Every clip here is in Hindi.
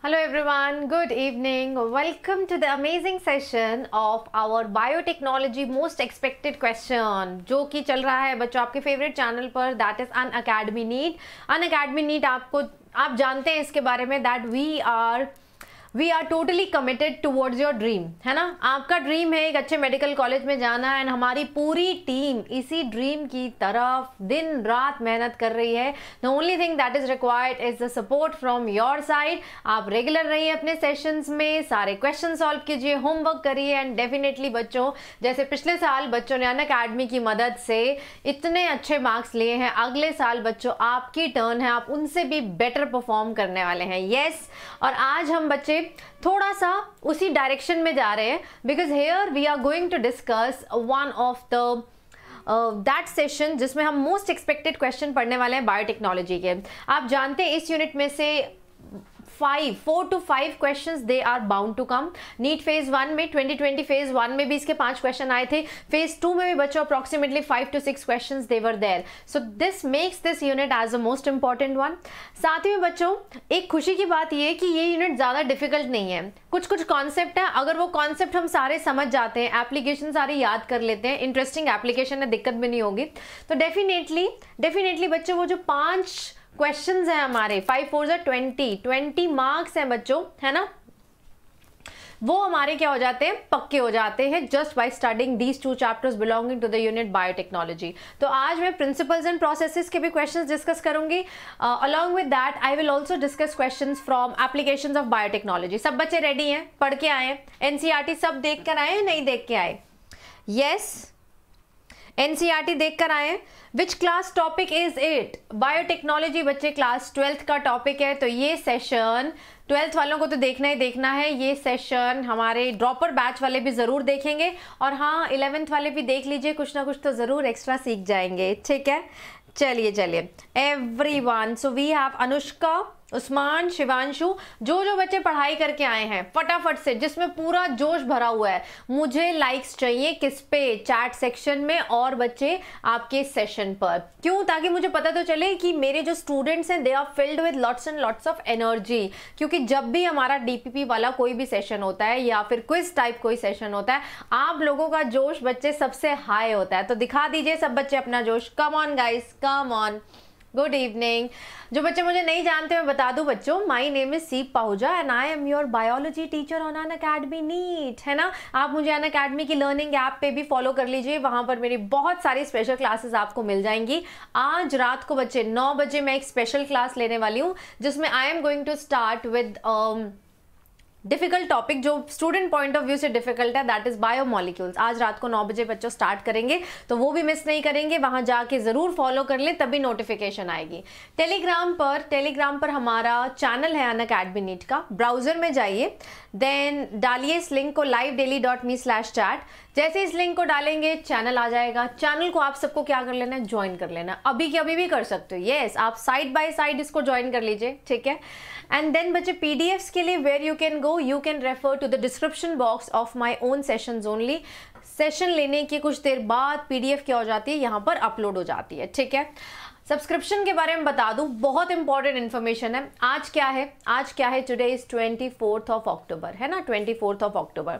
Hello everyone, good evening. Welcome to the amazing session of our biotechnology most expected question जो कि चल रहा है बच्चों आपके favorite channel पर that is an academy need. An academy need आपको आप जानते हैं इसके बारे में that we are we are totally committed towards your dream है ना आपका ड्रीम है एक अच्छे मेडिकल कॉलेज में जाना एंड हमारी पूरी टीम इसी ड्रीम की तरफ दिन रात मेहनत कर रही है the only thing that is required is the support from your side आप रेगुलर रहिए अपने सेशंस में सारे क्वेश्चन सॉल्व कीजिए होमवर्क करिए एंड डेफिनेटली बच्चों जैसे पिछले साल बच्चों ने अन अकेडमी की मदद से इतने अच्छे मार्क्स लिए हैं अगले साल बच्चों आपकी टर्न है आप उनसे भी बेटर परफॉर्म करने वाले हैं येस yes, और आज हम बच्चे थोड़ा सा उसी डायरेक्शन में जा रहे हैं because here we are going to discuss one of the that session जिसमें हम मोस्ट एक्सपेक्टेड क्वेश्चन पढ़ने वाले हैं बायोटेक्नोलॉजी के आप जानते हैं इस यूनिट में से five four two five question they are bound to come NEET phase one में ट्वेंटी ट्वेंटी फेज वन में भी इसके पांच क्वेश्चन आए थे फेज टू में भी बच्चों approximately five two six question there there so this makes this unit as a most important one साथ ही में बच्चों एक खुशी की बात यह कि ये यूनिट ज़्यादा डिफिकल्ट नहीं है कुछ कुछ कॉन्सेप्ट है अगर वो कॉन्सेप्ट हम सारे समझ जाते हैं एप्लीकेशन सारे याद कर लेते हैं इंटरेस्टिंग एप्लीकेशन है दिक्कत भी नहीं होगी तो डेफिनेटली डेफिनेटली बच्चों वो जो पांच क्वेश्चन हैं हमारे फाइव फोर जो ट्वेंटी ट्वेंटी मार्क्स हैं बच्चों है ना वो हमारे क्या हो जाते हैं पक्के हो जाते हैं just by studying these two chapters belonging to the unit biotechnology तो आज मैं प्रिंसिपल्स एंड प्रोसेसेस के भी क्वेश्चंस डिस्कस करूंगी along with that I will also discuss questions from applications of biotechnology सब बच्चे रेडी हैं पढ़ के आए हैं एनसीआरटी e सब देख कर आए नहीं देख के आए येस yes, एनसीईआरटी देख कर आए which class topic is it biotechnology बच्चे क्लास ट्वेल्थ का टॉपिक है तो ये सेशन ट्वेल्थ वालों को तो देखना ही देखना है ये सेशन हमारे ड्रॉपर बैच वाले भी ज़रूर देखेंगे और हाँ इलेवेंथ वाले भी देख लीजिए कुछ ना कुछ तो ज़रूर एक्स्ट्रा सीख जाएंगे ठीक है चलिए चलिए everyone so we have Anushka Usman Shivanshu जो जो बच्चे पढ़ाई करके आए हैं फटाफट से जिसमें पूरा जोश भरा हुआ है मुझे लाइक्स चाहिए किस पे चैट सेक्शन में और बच्चे आपके सेशन पर क्यों ताकि मुझे पता तो चले कि मेरे जो स्टूडेंट्स हैं they are filled with lots and lots of energy क्योंकि जब भी हमारा डीपीपी वाला कोई भी सेशन होता है या फिर क्विज टाइप कोई सेशन होता है आप लोगों का जोश बच्चे सबसे हाई होता है तो दिखा दीजिए सब बच्चे अपना जोश come on guys come on good evening जो बच्चे मुझे नहीं जानते मैं बता दूं बच्चों my name is Seep Pahuja and I am your biology teacher on Unacademy NEET है ना आप मुझे अन अकेडमी की लर्निंग ऐप पे भी फॉलो कर लीजिए वहां पर मेरी बहुत सारी स्पेशल क्लासेस आपको मिल जाएंगी आज रात को बच्चे नौ बजे मैं एक स्पेशल क्लास लेने वाली हूँ जिसमें I am going to start with difficult topic जो स्टूडेंट पॉइंट ऑफ व्यू से डिफिकल्ट है दैट इज बायो मॉलिक्यूल्स आज रात को नौ बजे बच्चों स्टार्ट करेंगे तो वो भी मिस नहीं करेंगे वहां जाके जरूर फॉलो कर लें तभी नोटिफिकेशन आएगी टेलीग्राम पर टेलीग्राम पर हमारा चैनल है अन अकेडमी नीट का ब्राउजर में जाइए देन डालिए इस लिंक को live daily dot me slash chat जैसे इस लिंक को डालेंगे चैनल आ जाएगा चैनल को आप सबको क्या कर लेना है ज्वाइन कर लेना अभी के अभी भी कर सकते हो येस आप साइड बाय साइड इसको ज्वाइन कर लीजिए ठीक है एंड देन बच्चे पी के लिए where you can go you can refer to the description box of my own session only session लेने के कुछ देर बाद पीडीएफ क्या हो जाती है यहाँ पर अपलोड हो जाती है ठीक है सब्सक्रिप्शन के बारे में बता दूं बहुत इंपॉर्टेंट इन्फॉर्मेशन है आज क्या है आज क्या है today is twenty fourth of October है ना ट्वेंटी फोर्थ ऑफ अक्टूबर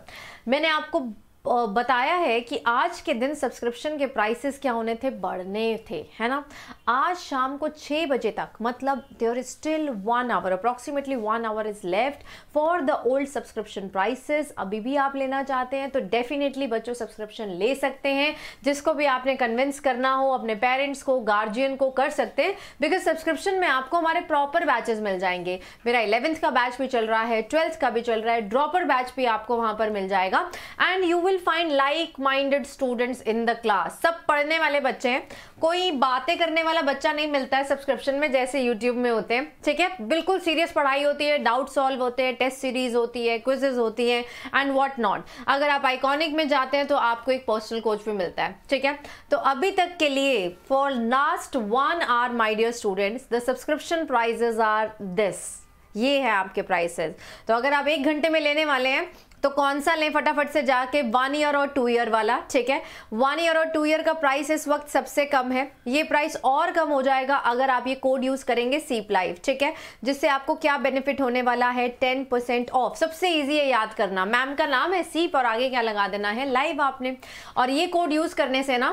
मैंने आपको बताया है कि आज के दिन सब्सक्रिप्शन के प्राइसेस क्या होने थे बढ़ने थे है ना आज शाम को 6 बजे तक मतलब there is still one hour approximately one hour is left for the old subscription prices अभी भी आप लेना चाहते हैं तो डेफिनेटली बच्चों सब्सक्रिप्शन ले सकते हैं जिसको भी आपने कन्विंस करना हो अपने पेरेंट्स को गार्जियन को कर सकते हैं बिकॉज सब्सक्रिप्शन में आपको हमारे प्रॉपर बैचेज मिल जाएंगे मेरा इलेवेंथ का बैच भी चल रहा है ट्वेल्थ का भी चल रहा है ड्रॉपर बैच भी आपको वहां पर मिल जाएगा and you will find like minded students in the class सब पढ़ने वाले बच्चे हैं कोई बातें करने वाला बच्चा नहीं मिलता है सब्सक्रिप्शन में जैसे यूट्यूब में होते हैं ठीक है बिल्कुल सीरियस पढ़ाई होती है डाउट सॉल्व होते हैं टेस्ट सीरीज होती है क्विजेज होती है एंड वॉट नॉट अगर आप आइकॉनिक में जाते हैं तो आपको एक पर्सनल कोच भी मिलता है ठीक है तो अभी तक के लिए for last one hour my dear students the subscription prices are this ये है आपके प्राइसेस तो अगर आप एक घंटे में लेने वाले हैं तो कौन सा लें फटाफट से जाके वन ईयर और टू ईयर वाला ठीक है वन ईयर और टू ईयर का प्राइस इस वक्त सबसे कम है ये प्राइस और कम हो जाएगा अगर आप ये कोड यूज करेंगे सीप लाइव ठीक है जिससे आपको क्या बेनिफिट होने वाला है टेन परसेंट ऑफ सबसे ईजी है याद करना मैम का नाम है सीप और आगे क्या लगा देना है लाइव आपने और ये कोड यूज करने से ना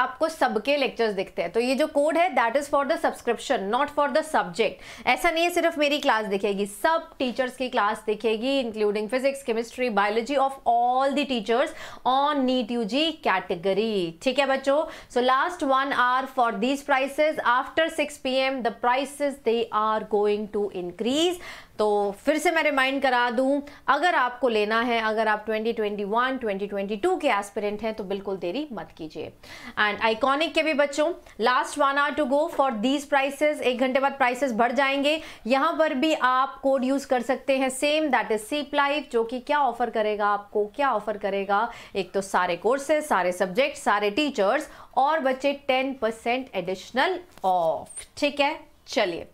आपको सबके लेक्चर्स दिखते हैं तो ये जो कोड है that is for the subscription not for the subject ऐसा नहीं है सिर्फ मेरी क्लास दिखेगी सब टीचर्स की क्लास दिखेगी including physics chemistry biology of all the teachers on NEET U G category ठीक है बच्चों so last one hour for these prices after six P M the prices they are going to increase तो फिर से मैं रिमाइंड करा दूं अगर आपको लेना है अगर आप 2021 2022 के एस्पिरेंट हैं तो बिल्कुल देरी मत कीजिए एंड आइकॉनिक के भी बच्चों last one hour to go for these prices एक घंटे बाद प्राइसेस बढ़ जाएंगे यहां पर भी आप कोड यूज़ कर सकते हैं same that is Seep life जो कि क्या ऑफर करेगा आपको क्या ऑफर करेगा एक तो सारे कोर्सेज सारे सब्जेक्ट सारे टीचर्स और बच्चे टेन एडिशनल ऑफ ठीक है चलिए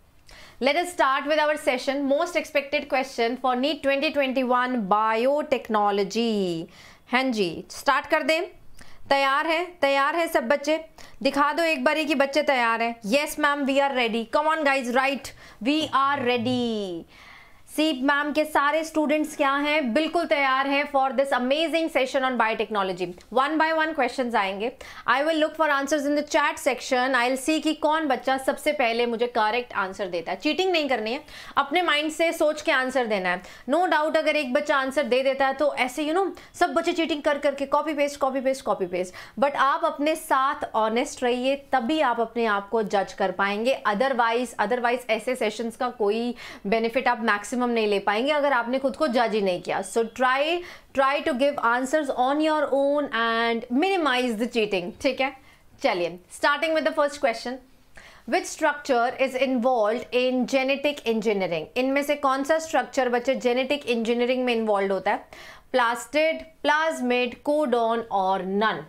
let us start with our session most expected question for neat 2021 biotechnology हाँ जी स्टार्ट कर दें तैयार है तैयार है सब बच्चे दिखा दो एक बार की बच्चे तैयार हैं yes ma'am we are ready come on guys right we are ready सी मैम के सारे स्टूडेंट्स क्या हैं बिल्कुल तैयार हैं for this amazing session on biotechnology one by one questions आएंगे I will look for answers in the chat section I will see कि कौन बच्चा सबसे पहले मुझे करेक्ट आंसर देता है चीटिंग नहीं करनी है अपने माइंड से सोच के आंसर देना है नो no डाउट अगर एक बच्चा आंसर दे देता है तो ऐसे यू you नो know, सब बच्चे चीटिंग कर करके copy paste copy paste copy paste but आप अपने साथ ऑनेस्ट रहिए तभी आप अपने आप को जज कर पाएंगे अदरवाइज अदरवाइज ऐसे सेशंस का कोई बेनिफिट आप मैक्सिमम हम नहीं ले पाएंगे अगर आपने खुद को जज ही नहीं किया so try try to give answers on your own and minimize the cheating ठीक है चलिए starting with the first question which structure is involve in genetic engineering इनमें से कौन सा स्ट्रक्चर बच्चे जेनेटिक इंजीनियरिंग में इन्वॉल्व होता है प्लास्टिड प्लाज्मिड कोडोन और नन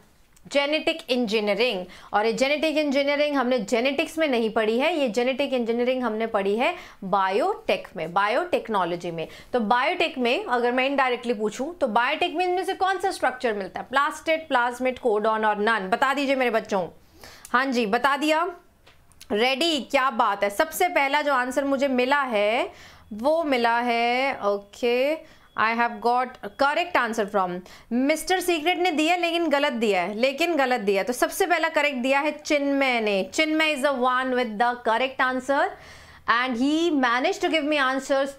जेनेटिक इंजीनियरिंग और ये जेनेटिक इंजीनियरिंग हमने जेनेटिक्स में नहीं पढ़ी है ये जेनेटिक इंजीनियरिंग हमने पढ़ी है बायोटेक में बायोटेक्नोलॉजी में तो बायोटेक में अगर मैं इनडायरेक्टली पूछूं तो बायोटेक में इनमें से कौन सा स्ट्रक्चर मिलता है प्लास्टेड प्लाज्मिड कोडॉन और नन बता दीजिए मेरे बच्चों हाँ जी बता दिया रेडी क्या बात है सबसे पहला जो आंसर मुझे मिला है वो मिला है okay okay. I have got correct answer from mister secret ने दिया लेकिन गलत दिया है लेकिन गलत दिया तो सबसे पहला करेक्ट दिया है चिन्मय ने Chinmay is a one with the correct answer and he manage to give me answers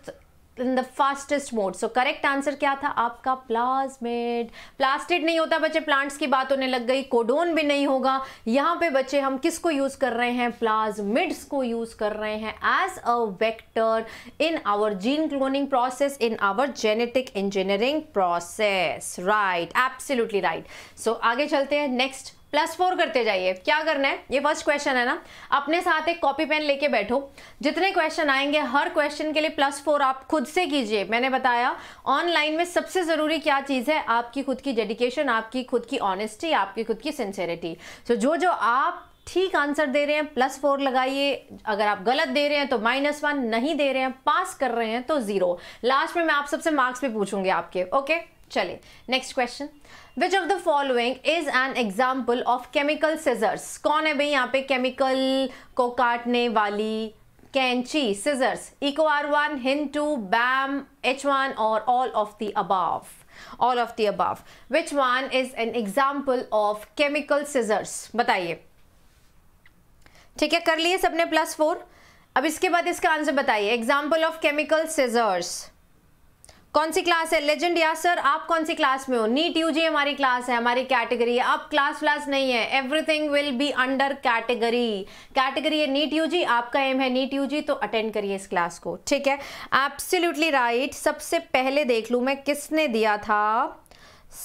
in the fastest mode so correct answer क्या था आपका प्लाज्मेड प्लास्टिड नहीं होता बच्चे प्लांट्स की बात होने लग गई कोडोन भी नहीं होगा यहाँ पे बच्चे हम किसको यूज कर रहे हैं प्लाज्मिड्स को यूज कर रहे हैं as a vector in our gene cloning process in our genetic engineering process right absolutely right so आगे चलते हैं नेक्स्ट प्लस फोर करते जाइए क्या करना है ये फर्स्ट क्वेश्चन है ना अपने साथ एक कॉपी पेन लेके बैठो जितने क्वेश्चन आएंगे हर क्वेश्चन के लिए प्लस फोर आप खुद से कीजिए मैंने बताया ऑनलाइन में सबसे ज़रूरी क्या चीज़ है आपकी खुद की डेडिकेशन आपकी खुद की ऑनेस्टी आपकी खुद की सिंसेरिटी सो जो जो आप ठीक आंसर दे रहे हैं प्लस फोर लगाइए अगर आप गलत दे रहे हैं तो माइनस वन नहीं दे रहे हैं पास कर रहे हैं तो जीरो लास्ट में मैं आप सबसे मार्क्स भी पूछूंगी आपके ओके okay? चले next question which of the following is an example of chemical scissors कौन है भाई यहाँ पे केमिकल को काटने वाली कैंची scissors Eco R one Hind two Bam H one और all of the above all of the above which one is an example of chemical scissors बताइए ठीक है कर लिए सबने प्लस फोर अब इसके बाद इसका आंसर बताइए एग्जाम्पल ऑफ केमिकल सिजर्स कौन सी क्लास है लेजेंड या सर आप कौन सी क्लास में हो नीट यूजी हमारी क्लास है हमारी कैटेगरी है आप क्लास व्लास नहीं है everything will be under category category है नीट यूजी आपका एम है नीट यूजी तो अटेंड करिए इस क्लास को ठीक है एब्सोल्युटली राइट सबसे पहले देख लूँ मैं किसने दिया था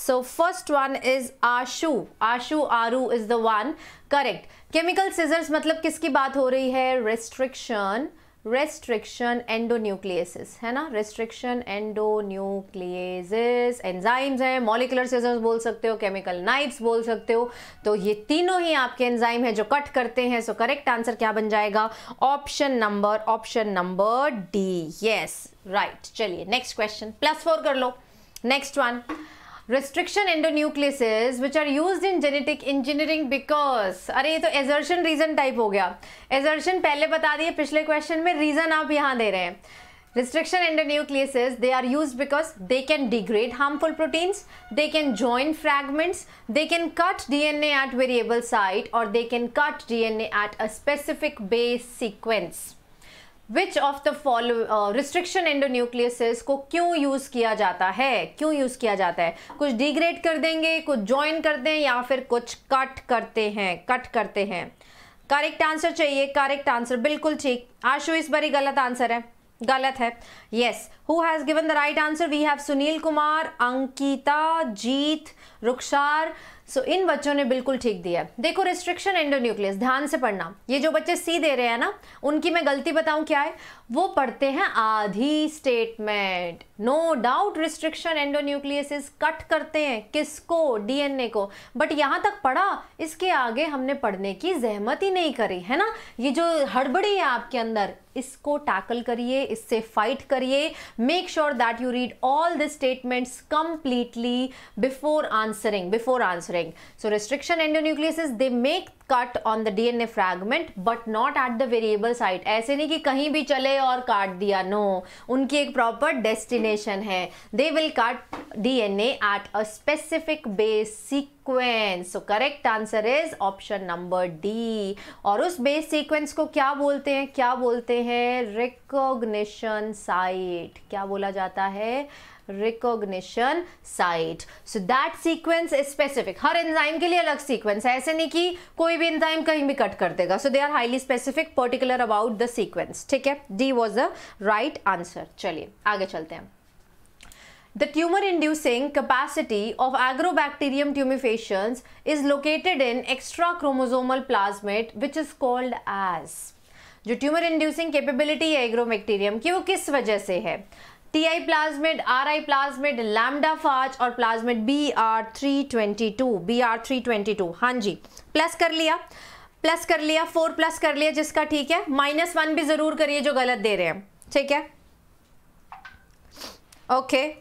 so first one is Ashu Ashu Aru is the one correct chemical scissors मतलब किसकी बात हो रही है रेस्ट्रिक्शन रेस्ट्रिक्शन एंडोन्यूक्लियसिस है ना रेस्ट्रिक्शन एंडोन्यूक्लियसिस एंजाइम्स हैं मॉलिकुलर सीजर्स बोल सकते हो केमिकल नाइट्स बोल सकते हो तो ये तीनों ही आपके एंजाइम हैं जो कट करते हैं सो करेक्ट आंसर क्या बन जाएगा option number option number D yes right चलिए नेक्स्ट क्वेश्चन प्लस फोर कर लो next one restriction endo the which are use in genetic engineering because अरे ये तो एजर्शन रीजन टाइप हो गया एजर्शन पहले बता दिए पिछले क्वेश्चन में रीजन आप यहाँ दे रहे हैं restriction endonucleases they are use because they can degrade harmful proteins they can join fragments they can cut D N A at variable site और they can cut D N A at a specific base sequence which of the follow restriction endonucleases को क्यों यूज़ किया जाता है क्यों यूज़ किया जाता है कुछ डिग्रेड कर देंगे कुछ ज्वाइन करते हैं या फिर कुछ कट करते हैं कट करते हैं करेक्ट आंसर चाहिए करेक्ट आंसर बिल्कुल ठीक आशु इस बारी गलत आंसर है गलत है yes who has given the right answer we have Sunil Kumar Ankita Jeet Rukhsar so इन बच्चों ने बिल्कुल ठीक दिया है देखो रिस्ट्रिक्शन एंडोन्यूक्लियस ध्यान से पढ़ना ये जो बच्चे सी दे रहे हैं ना उनकी मैं गलती बताऊं क्या है वो पढ़ते हैं आधी statement no doubt restriction endonucleases cut करते हैं किसको डीएनए को बट यहाँ तक पढ़ा इसके आगे हमने पढ़ने की जहमत ही नहीं करी है ना ये जो हड़बड़ी है आपके अंदर इसको टैकल करिए इससे फाइट करिए make sure that you read all the statements completely before answering before answering so restriction endonucleases they make cut on the DNA fragment but not at the variable site ऐसे नहीं कि कहीं भी चले और काट दिया नो no. उनकी एक प्रॉपर डेस्टिनेशन है they will cut DNA at a specific base sequence so correct answer is option number D और उस बेस सीक्वेंस को क्या बोलते हैं क्या बोलते हैं रिकॉग्निशन साइट क्या बोला जाता है recognition site so that sequence is specific हर एंजाइम के लिए अलग सीक्वेंस है ऐसे नहीं कि कोई भी एंजाइम कहीं भी कट कर देगा so they are highly specific particular about the sequence ठीक है D was the right answer चलिए आगे चलते हैं the tumour inducing capacity of Agrobacterium tumefaciens is located in extra chromosomal plasmid which is called as जो ट्यूमर इंड्यूसिंग कैपेबिलिटी है एग्रोबैक्टीरियम की वो किस वजह से है TI plasmid RI plasmid lambda phage और plasmid B R three twenty two B R three twenty to हाँ जी प्लस कर लिया प्लस कर लिया फोर प्लस कर लिया जिसका ठीक है माइनस वन भी जरूर करिए जो गलत दे रहे हैं ठीक है ओके okay.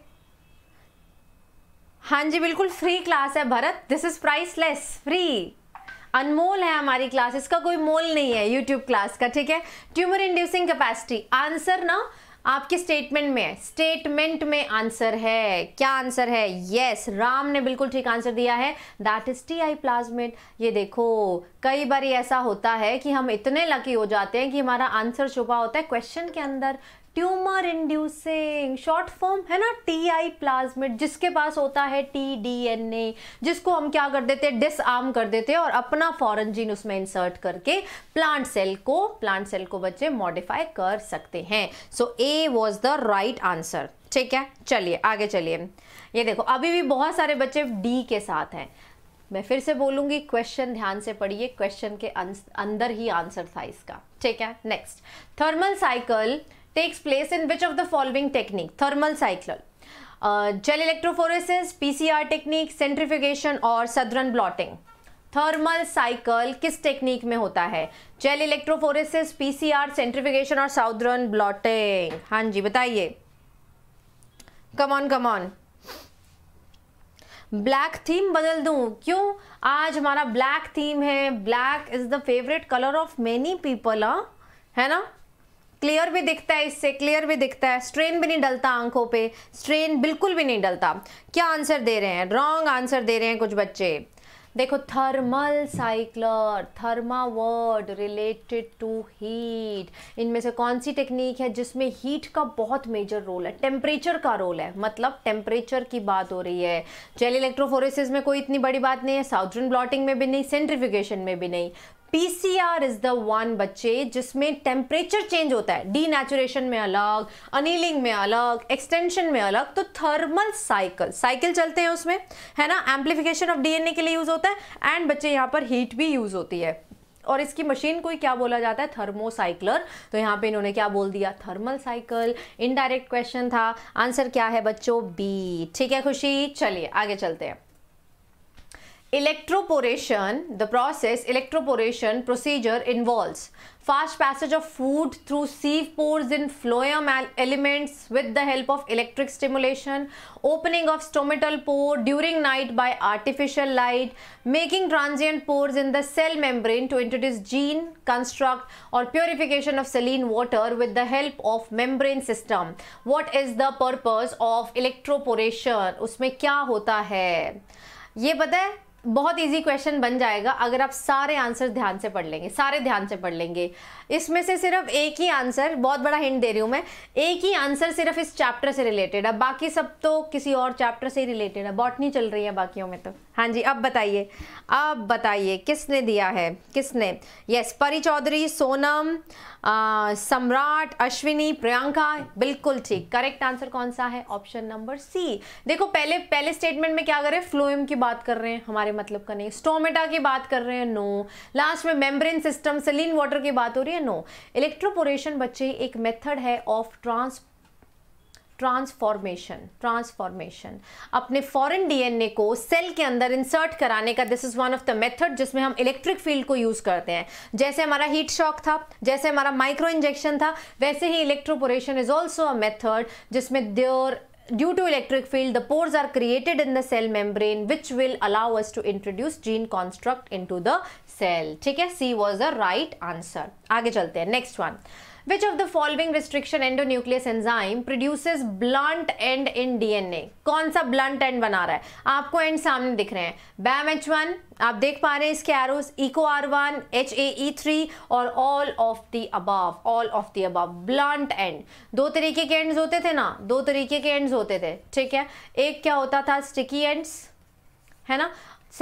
हाँ जी बिल्कुल फ्री क्लास है Bharat this is priceless free अनमोल है हमारी क्लास इसका कोई मोल नहीं है यूट्यूब क्लास का ठीक है ट्यूमर इंड्यूसिंग कैपेसिटी आंसर ना आपके स्टेटमेंट में स्टेटमेंट में आंसर है क्या आंसर है यस yes, राम ने बिल्कुल ठीक आंसर दिया है that is T I plasmid ये देखो कई बार ऐसा होता है कि हम इतने लकी हो जाते हैं कि हमारा आंसर छुपा होता है क्वेश्चन के अंदर ट्यूमर इंड्यूसिंग शॉर्ट फॉर्म है ना टी आई प्लाज्मिड जिसके पास होता है टी डी एन ए जिसको हम क्या कर देते हैं डिसआर्म कर देते हैं और अपना फॉरन जीन उसमें इंसर्ट करके प्लांट सेल को प्लांट सेल को बच्चे मॉडिफाई कर सकते हैं so A was the right answer ठीक है चलिए आगे चलिए ये देखो अभी भी बहुत सारे बच्चे डी के साथ हैं मैं फिर से बोलूंगी क्वेश्चन ध्यान से पढ़िए क्वेश्चन के अंदर ही आंसर था इसका ठीक है next thermal cycle takes place in which of the following technique? Thermal cycle, uh, gel electrophoresis, PCR technique, centrifugation or southern blotting. Thermal cycle किस टेक्निक में होता है जेल इलेक्ट्रोफोरेसिस पीसीआर सेंट्रिफिकेशन और साउदर्न ब्लॉटिंग हाँ जी बताइए come on come on black theme बदल दूं क्यों आज हमारा ब्लैक थीम है black is the favourite colour of many people है ना क्लियर भी दिखता है इससे क्लियर भी दिखता है स्ट्रेन भी नहीं डलता आंखों पे स्ट्रेन बिल्कुल भी नहीं डलता क्या आंसर दे रहे हैं रॉन्ग आंसर दे रहे हैं कुछ बच्चे देखो thermal cycler thermo word related to heat इनमें से कौन सी टेक्निक है जिसमें हीट का बहुत मेजर रोल है टेम्परेचर का रोल है मतलब टेम्परेचर की बात हो रही है जेल इलेक्ट्रोफोरेसिस में कोई इतनी बड़ी बात नहीं है साउथर्न ब्लॉटिंग में भी नहीं सेंट्रिफिकेशन में भी नहीं पीसीआर इज द वन बच्चे जिसमें टेम्परेचर चेंज होता है डीनेचुरेशन में अलग अनिलिंग में अलग एक्सटेंशन में अलग तो थर्मल साइकिल साइकिल चलते हैं उसमें है ना एम्पलीफिकेशन ऑफ डीएनए के लिए यूज होता है एंड बच्चे यहाँ पर हीट भी यूज होती है और इसकी मशीन को क्या बोला जाता है थर्मोसाइक्लर तो यहाँ पे इन्होंने क्या बोल दिया थर्मल साइकिल इनडायरेक्ट क्वेश्चन था आंसर क्या है बच्चों बी ठीक है खुशी चलिए आगे चलते हैं Electroporation, the process, electroporation procedure involves fast passage of food through sieve pores in phloem elements with the help of electric stimulation, opening of stomatal pore during night by artificial light, making transient pores in the cell membrane to introduce gene construct or purification of saline water with the help of membrane system. What is the purpose of electroporation? उसमें क्या होता है ये पता है बहुत इजी क्वेश्चन बन जाएगा अगर आप सारे आंसर ध्यान से पढ़ लेंगे सारे ध्यान से पढ़ लेंगे इसमें से सिर्फ एक ही आंसर बहुत बड़ा हिंट दे रही हूँ मैं एक ही आंसर सिर्फ इस चैप्टर से रिलेटेड है बाकी सब तो किसी और चैप्टर से ही रिलेटेड है बॉटनी चल रही है बाकियों में तो हाँ जी अब बताइए अब बताइए किसने दिया है किसने यस परी चौधरी सोनम सम्राट अश्विनी प्रियंका बिल्कुल ठीक करेक्ट आंसर कौन सा है ऑप्शन नंबर सी देखो पहले पहले स्टेटमेंट में क्या कर रहे हैं फ्लोएम की बात कर रहे हैं हमारे मतलब का नहीं स्टोमेटा की बात कर रहे हैं नो लास्ट में मेम्ब्रेन सिस्टम सलीन वाटर की बात हो रही है नो इलेक्ट्रोपोरेशन बच्चे एक मेथड है ऑफ ट्रांसपोर्ट ट्रांसफॉर्मेशन ट्रांसफॉर्मेशन अपने फॉरेन डीएनए को सेल के अंदर इंसर्ट कराने का this is one of the method जिसमें हम इलेक्ट्रिक फील्ड को यूज करते हैं जैसे हमारा हीट शॉक था जैसे हमारा माइक्रो इंजेक्शन था वैसे ही electroporation is also a method जिसमें there to electric field the pores are created in the cell membrane which will allow us to introduce gene construct into the cell ठीक है C was the right answer आगे चलते हैं next one Which of the following restriction endonucleus enzyme produces blunt end in DNA कौन सा ब्लंट एंड बना रहा है आपको एंड सामने दिख रहे हैं बैम एच वन आप देख पा रहे हैं इसके एरोस Eco R one H A E three और all of the above all of the above blunt end दो तरीके के एंड्स होते थे ना दो तरीके के एंड्स होते थे ठीक है एक क्या होता था स्टिकी एंड्स है ना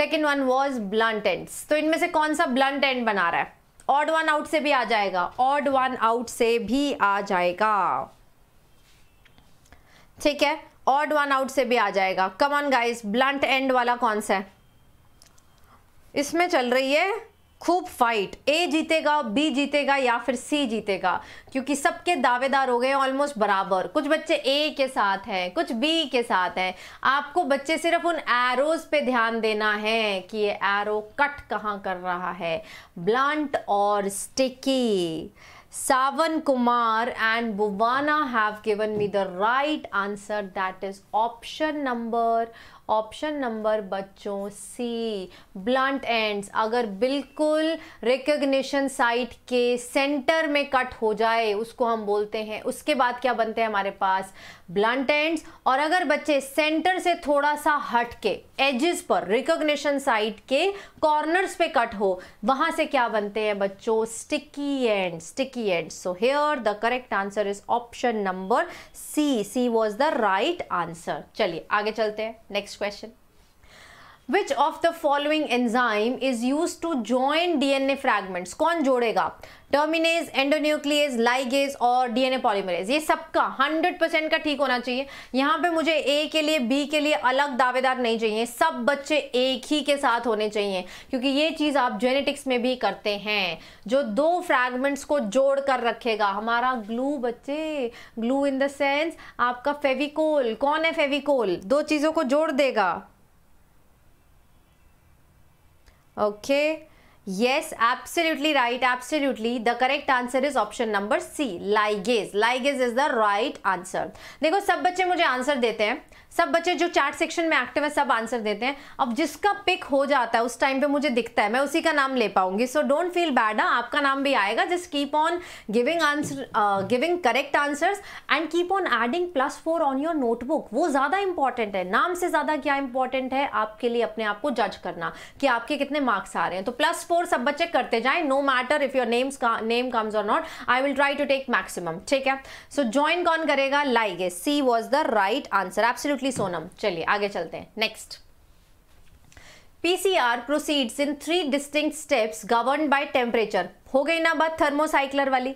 second one was blunt ends तो इनमें से कौन सा ब्लंट एंड बना रहा है ऑड वन आउट से भी आ जाएगा ऑड वन आउट से भी आ जाएगा ठीक है ऑड वन आउट से भी आ जाएगा कमन गाइज ब्लंट एंड वाला कौन सा है इसमें चल रही है खूब फाइट ए जीतेगा बी जीतेगा या फिर सी जीतेगा क्योंकि सबके दावेदार हो गए ऑलमोस्ट बराबर कुछ बच्चे ए के साथ हैं कुछ बी के साथ हैं आपको बच्चे सिर्फ उन एरोज पे ध्यान देना है कि ये एरो कट कहाँ कर रहा है ब्लंट और sticky Sawan Kumar and Bhuvana have given me the right answer that is option number option number बच्चों सी ब्लंट एंड्स अगर बिल्कुल रिकग्निशन साइट के सेंटर में कट हो जाए उसको हम बोलते हैं उसके बाद क्या बनते हैं हमारे पास ब्लंट एंड्स और अगर बच्चे सेंटर से थोड़ा सा हट के एजेस पर रिकॉग्निशन साइड के कॉर्नर्स पे कट हो वहां से क्या बनते हैं बच्चों sticky end sticky end so here the correct answer is option number C C was the right answer चलिए आगे चलते हैं next question which of the following enzyme is use to join DNA fragments कौन जोड़ेगा टर्मिनेज एंडोन्यूक्लियस लाइगेज और डीएनए पॉलीमरेज ये सबका 100 परसेंट का ठीक होना चाहिए यहाँ पे मुझे ए के लिए बी के लिए अलग दावेदार नहीं चाहिए सब बच्चे एक ही के साथ होने चाहिए क्योंकि ये चीज़ आप जेनेटिक्स में भी करते हैं जो दो फ्रैगमेंट्स को जोड़ कर रखेगा हमारा ग्लू बच्चे ग्लू इन द सेंस आपका फेविकोल कौन है फेविकोल दो चीज़ों को जोड़ देगा okay yes absolutely right absolutely the correct answer is option number C ligase ligase is the right answer देखो सब बच्चे मुझे आंसर देते हैं सब बच्चे जो चैट सेक्शन में एक्टिव है सब आंसर देते हैं अब जिसका पिक हो जाता है उस टाइम पे मुझे दिखता है मैं उसी का नाम ले पाऊंगी सो डोंट फील बैड आपका नाम भी आएगा just keep on giving answer giving correct answers and keep on adding plus four on your notebook वो ज़्यादा इंपॉर्टेंट है नाम से ज़्यादा क्या इंपॉर्टेंट है आपके लिए अपने आप को जज करना कि आपके कितने मार्क्स आ रहे हैं तो प्लस फोर सब बच्चे करते जाए no matter if your names name comes or not I will try to take maximum ठीक है सो ज्वाइन कौन करेगा ligase C was the right answer absolute definitely Sonam चलिए आगे चलते हैं next PCR proceeds in three distinct steps govern by temperature हो गई ना बात थर्मोसाइक्लर वाली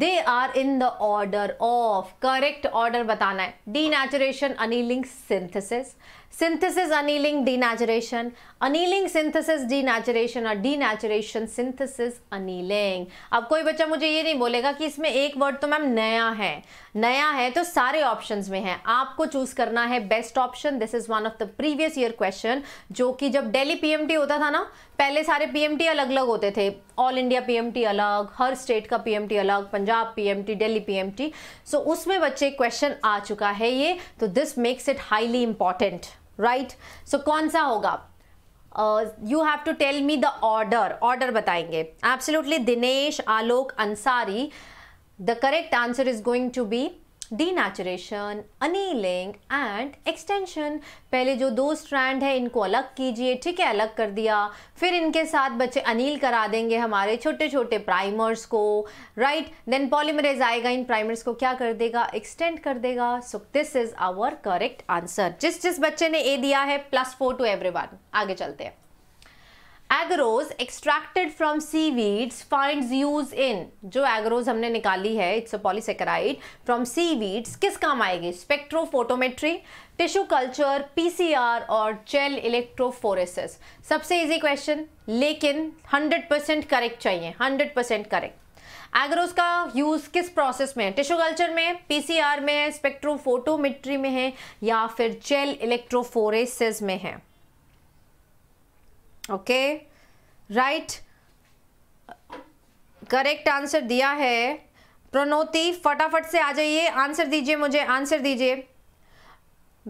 they are in the order of correct order बताना है denaturation annealing synthesis synthesis annealing D denaturation annealing synthesis denaturation और डी नेचुरेशन सिंथेसिस अनिलिंग अब कोई बच्चा मुझे ये नहीं बोलेगा कि इसमें एक वर्ड तो मैम नया है नया है तो सारे ऑप्शंस में है आपको चूज करना है best option this is one of the previous year question जो कि जब डेली पीएमटी होता था ना पहले सारे पीएमटी अलग अलग होते थे ऑल इंडिया पीएमटी अलग हर स्टेट का पीएमटी अलग Punjab PMT Delhi PMT so उसमें बच्चे क्वेश्चन आ चुका है ये तो this makes it highly important right so कौन सा होगा you have to tell me the order order बताएंगे absolutely Dinesh Alok Ansari The correct answer is going to be denaturation annealing and extension पहले जो दो स्ट्रैंड है इनको अलग कीजिए ठीक है अलग कर दिया फिर इनके साथ बच्चे अनिल करा देंगे हमारे छोटे छोटे प्राइमर्स को राइट देन पॉलीमरेज आएगा इन प्राइमर्स को क्या कर देगा एक्सटेंड कर देगा so this is our correct answer जिस जिस बच्चे ने ए दिया है प्लस फोर टू एवरी आगे चलते हैं agarose extracted from seaweeds find use in जो एग्रोज हमने निकाली है it's a polysaccharide from seaweeds किस काम आएगी स्पेक्ट्रोफोटोमेट्री टिश्यू कल्चर पीसीआर और जेल इलेक्ट्रोफोरेसिस सबसे इजी क्वेश्चन लेकिन 100% करेक्ट चाहिए 100% करेक्ट एग्रोज का यूज किस प्रोसेस में है टिश्यू कल्चर में पीसीआर में है स्पेक्ट्रोफोटोमेट्री में है या फिर जेल इलेक्ट्रोफोरेसिस में है ओके राइट करेक्ट आंसर दिया है प्रणोति फटाफट से आ जाइए आंसर दीजिए मुझे आंसर दीजिए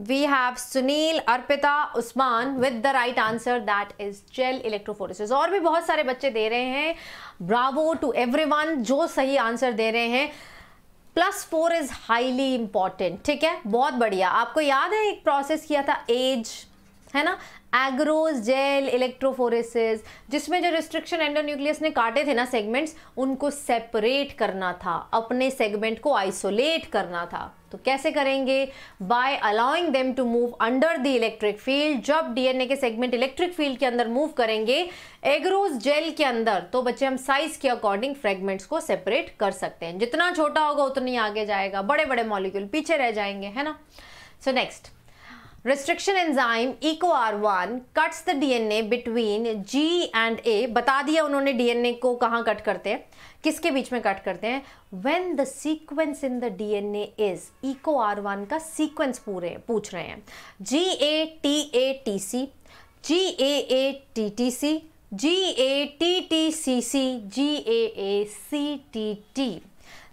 we have Sunil Arpita Usman with the right answer that is gel electrophoresis और भी बहुत सारे बच्चे दे रहे हैं ब्रावो टू एवरीवन जो सही आंसर दे रहे हैं plus four is highly important ठीक है बहुत बढ़िया आपको याद है एक प्रोसेस किया था एज है ना एग्रोज जेल इलेक्ट्रोफोरेसिस जिसमें जो रिस्ट्रिक्शन एंडोन्यूक्लियस ने काटे थे ना सेगमेंट्स उनको सेपरेट करना था अपने सेगमेंट को आइसोलेट करना था तो कैसे करेंगे by allowing them to move under the electric field जब डीएनए के सेगमेंट इलेक्ट्रिक फील्ड के अंदर मूव करेंगे एग्रोज जेल के अंदर तो बच्चे हम साइज के अकॉर्डिंग फ्रेगमेंट्स को सेपरेट कर सकते हैं जितना छोटा होगा उतनी आगे जाएगा बड़े बड़े मॉलिक्यूल पीछे रह जाएंगे है ना so next restriction enzyme Eco R one cuts the DNA between G and A बता दिया उन्होंने डीएनए को कहाँ कट करते हैं किसके बीच में कट करते हैं when the sequence in the DNA is eco R one का सीक्वेंस पूरे पूछ रहे हैं G A T A T C G A A T T C G A T T C C G A A C T T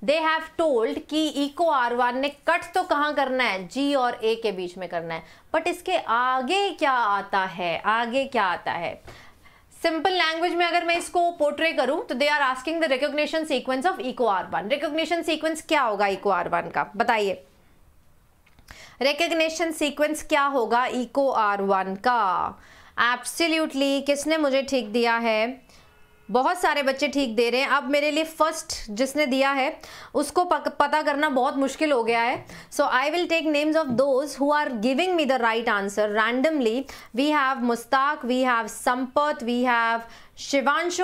they have told कि इको आर वन ने कट तो कहाँ करना है जी और ए के बीच में करना है बट इसके आगे क्या आता है आगे क्या आता है सिंपल लैंग्वेज में अगर मैं इसको पोर्ट्रे करूं तो they are asking the recognition sequence of eco R one recognition sequence क्या होगा इको आर वन का बताइए रिकॉग्निशन सीक्वेंस क्या होगा इको आर वन का एब्सोल्यूटली किसने मुझे ठीक दिया है बहुत सारे बच्चे ठीक दे रहे हैं अब मेरे लिए फर्स्ट जिसने दिया है उसको पता करना बहुत मुश्किल हो गया है so I will take names of those who are giving me the right answer randomly we have Mushtaq we have Sampat we have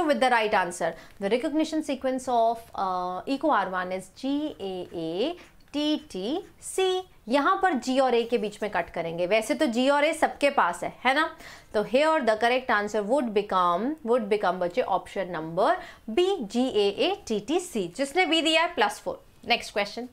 with the right answer the recognition recognition of eco R one is G A A T T C यहां पर जी और ए के बीच में कट करेंगे वैसे तो जी और ए सबके पास है है ना तो हे और the correct answer would become would become बचे option number B G A A T T C जिसने बी दिया है plus four next question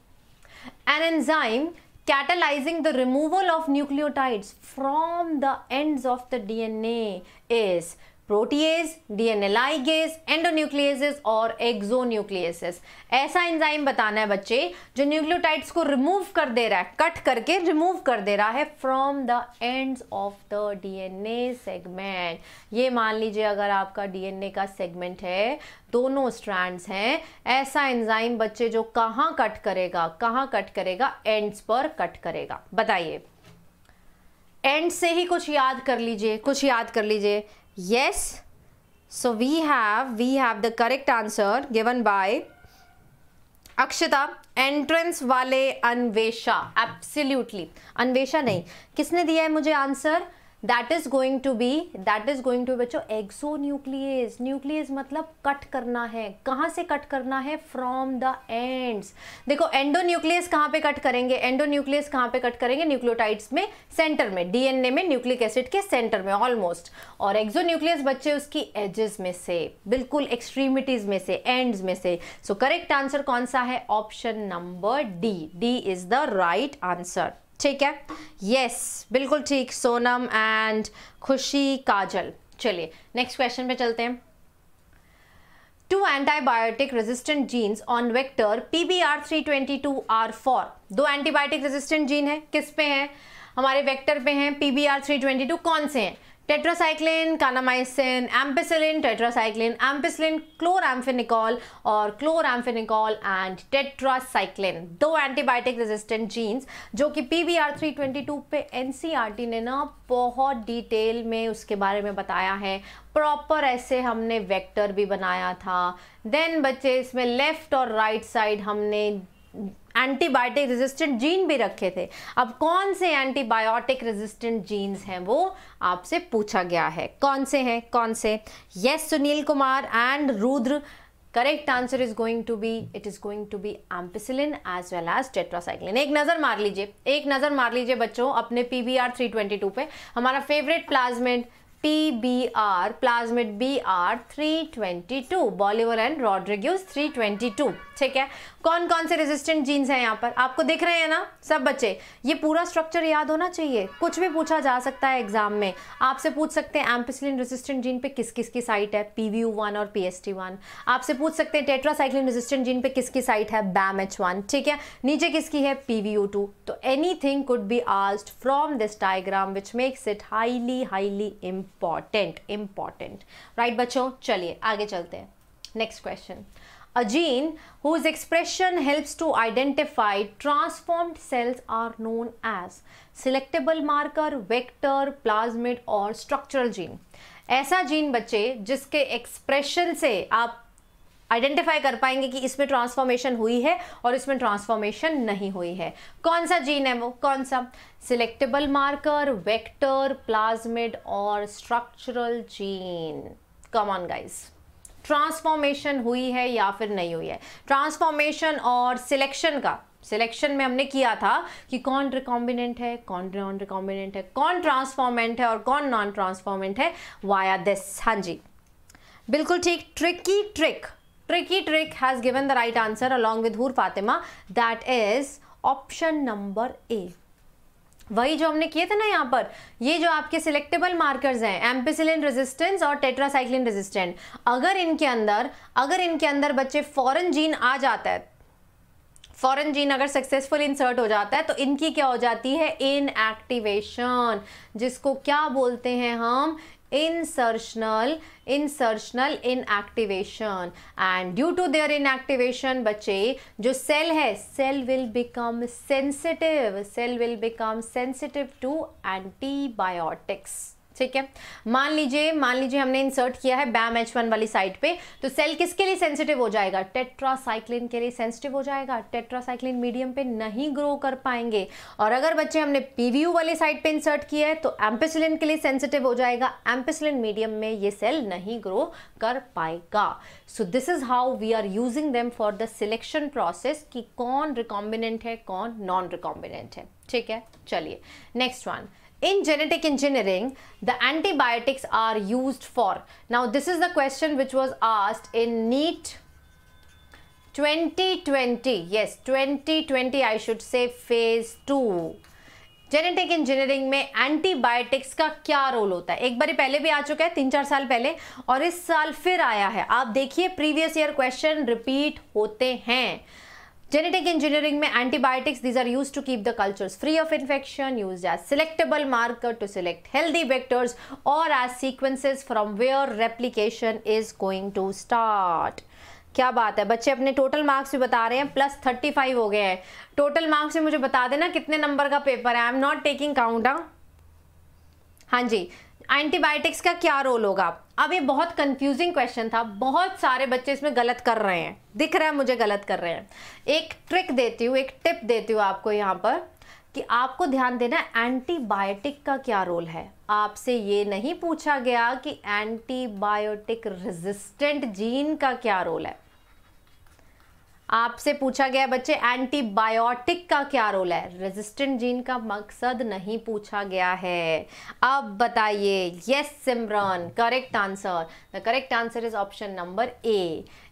an enzyme catalysing the removal of nucleotides from the end of the DNA is protease DNA ligase endonucleases और एक्सोन्यूक्लियसेस ऐसा एंजाइम बताना है बच्चे जो न्यूक्लियोटाइड्स को रिमूव कर दे रहा है कट करके रिमूव कर दे रहा है from the ends of the DNA segment ये मान लीजिए अगर आपका डीएनए का सेगमेंट है दोनों स्ट्रैंड्स हैं ऐसा एंजाइम बच्चे जो कहाँ कट करेगा कहाँ कट करेगा एंड्स पर कट करेगा बताइए एंड से ही कुछ याद कर लीजिए कुछ याद कर लीजिए Yes. So we have we have the correct answer given by Akshata entrance वाले अन्वेषा एब्सोल्युटली अन्वेषा नहीं किसने दिया है मुझे answer that is going to be that is going to बच्चो एक्सो न्यूक्लियस न्यूक्लियस मतलब कट करना है कहाँ से कट करना है फ्रॉम द एंड्स देखो एंडो न्यूक्लियस कहाँ पे कट करेंगे एंडो न्यूक्लियस कहाँ पे कट करेंगे न्यूक्लियोटाइड्स में सेंटर में डीएनए में न्यूक्लिक एसिड के सेंटर में ऑलमोस्ट और एक्सो न्यूक्लियस बच्चे उसकी एजेस में से बिल्कुल एक्सट्रीमिटीज में से एंड्स में से सो करेक्ट आंसर कौन सा है option number D D is the right answer ठीक है यस बिल्कुल ठीक सोनम एंड खुशी काजल चलिए नेक्स्ट क्वेश्चन पे चलते हैं two antibiotic resistant genes on vector P B R three twenty two are for दो एंटीबायोटिक रेजिस्टेंट जीन है किस पे हैं हमारे वेक्टर पे हैं P B R three twenty two कौन से हैं tetracycline kanamycin ampicillin tetracycline ampicillin chloramphenicol और क्लोराम्फेनिकॉल एंड टेट्रोसाइक्लिन दो एंटीबायोटिक रेजिस्टेंट जीन्स जो कि P V R three twenty two पे एन सी आर टी ने ना बहुत डिटेल में उसके बारे में बताया है प्रॉपर ऐसे हमने वेक्टर भी बनाया था देन बच्चे इसमें लेफ्ट और राइट right साइड हमने एंटीबायोटिक रेजिस्टेंट जीन भी रखे थे अब कौन से एंटीबायोटिक रेजिस्टेंट जीन्स हैं वो आपसे पूछा गया है कौन से हैं कौन से yes Sunil Kumar and Rudra correct answer is going to be it is going to be ampicillin as well as tetracycline एक नज़र मार लीजिए एक नज़र मार लीजिए बच्चों अपने P V R three twenty two पे हमारा favourite plasmid P B R plasmid B R three twenty two Bolivar and Rodriguez three twenty two ठीक है कौन कौन से रेजिस्टेंट जीन्स हैं यहाँ पर आपको दिख रहे हैं ना सब बच्चे ये पूरा स्ट्रक्चर याद होना चाहिए कुछ भी पूछा जा सकता है एग्जाम में आपसे पूछ सकते हैं एम्पिसिलिन रेजिस्टेंट जीन पे किस किस की साइट है पी वी यू वन और पी एस टी वन आपसे पूछ सकते हैं टेट्रासाइक्लिन रेजिस्टेंट जीन पे किसकी साइट है बैम एच वन ठीक है नीचे किसकी है पी वी यू टू तो anything could be asked from this diagram which makes it highly highly imp important important right बच्चों चलिए आगे चलते हैं next question a gene whose expression helps to identify transform cells are known as selectable marker vector plasmid और स्ट्रक्चरल जीन ऐसा जीन बच्चे जिसके एक्सप्रेशन से आप आइडेंटिफाई कर पाएंगे कि इसमें ट्रांसफॉर्मेशन हुई है और इसमें ट्रांसफॉर्मेशन नहीं हुई है कौन सा जीन है वो कौन सा सिलेक्टेबल मार्कर वेक्टर प्लाज्मिड और structural gene common guys transformation हुई है या फिर नहीं हुई है ट्रांसफॉर्मेशन और सिलेक्शन का सिलेक्शन में हमने किया था कि कौन रिकॉम्बिनेंट है कौन नॉन रिकॉम्बिनेंट है कौन ट्रांसफॉर्मेंट है और कौन नॉन ट्रांसफॉर्मेंट है वाया दिस हाँ जी बिल्कुल ठीक tricky trick Tricky Trick has given the right answer along with hur Fatima. That is option number A. वही जो हमने किए थे ना यहाँ पर ये जो आपके सिलेक्टेबल मार्कर्स हैं एम्पिसिलिन रेजिस्टेंस और टेट्रासाइक्लिन रेजिस्टेंट अगर इनके अंदर अगर इनके अंदर बच्चे फॉरेन जीन आ जाता है फॉरेन जीन अगर सक्सेसफुल इंसर्ट हो जाता है तो इनकी क्या हो जाती है इनएक्टिवेशन जिसको क्या बोलते हैं हम insertional insertional inactivation and due to their inactivation बच्चे जो cell है cell will become sensitive cell will become sensitive to antibiotics ठीक है मान लीजिए मान लीजिए हमने इंसर्ट किया है बैम एच वन वाली साइट पे तो सेल किसके लिए सेंसिटिव हो जाएगा टेट्रासाइक्लिन के लिए सेंसिटिव हो जाएगा टेट्रासाइक्लिन मीडियम पे नहीं ग्रो कर पाएंगे और अगर बच्चे हमने पीवीयू वाली साइट पे इंसर्ट किया है तो एम्पेसिलिन के लिए सेंसिटिव हो जाएगा एम्पेसिलिन मीडियम में ये सेल नहीं ग्रो कर पाएगा so this is how we are using them for the selection process कि कौन रिकॉम्बिनेंट है कौन नॉन रिकॉम्बिनेंट है ठीक है चलिए next one in genetic engineering the antibiotics are used for now this is the question which was asked in neat 2020 yes 2020 i should say phase 2 genetic engineering में एंटीबायोटिक्स का क्या रोल होता है एक बार पहले भी आ चुका है तीन चार साल पहले और इस साल फिर आया है आप देखिए प्रीवियस ईयर क्वेश्चन रिपीट होते हैं जेनेटिक इंजीनियरिंग में antibiotics these are used to keep the cultures free of infection used as selectable marker to select healthy vectors और as sequences from where replication is going to start क्या बात है बच्चे अपने टोटल मार्क्स भी बता रहे हैं प्लस थर्टी फाइव हो गए हैं टोटल मार्क्स भी मुझे बता देना कितने नंबर का पेपर है I am not taking count हाँ जी एंटीबायोटिक्स का क्या रोल होगा अब ये बहुत कंफ्यूजिंग क्वेश्चन था बहुत सारे बच्चे इसमें गलत कर रहे हैं दिख रहा है मुझे गलत कर रहे हैं एक ट्रिक देती हूँ एक टिप देती हूँ आपको यहाँ पर कि आपको ध्यान देना एंटीबायोटिक का क्या रोल है आपसे ये नहीं पूछा गया कि एंटीबायोटिक रेजिस्टेंट जीन का क्या रोल है आपसे पूछा गया बच्चे एंटीबायोटिक का क्या रोल है रेजिस्टेंट जीन का मकसद नहीं पूछा गया है अब बताइए yes Simran correct answer the correct answer is option number A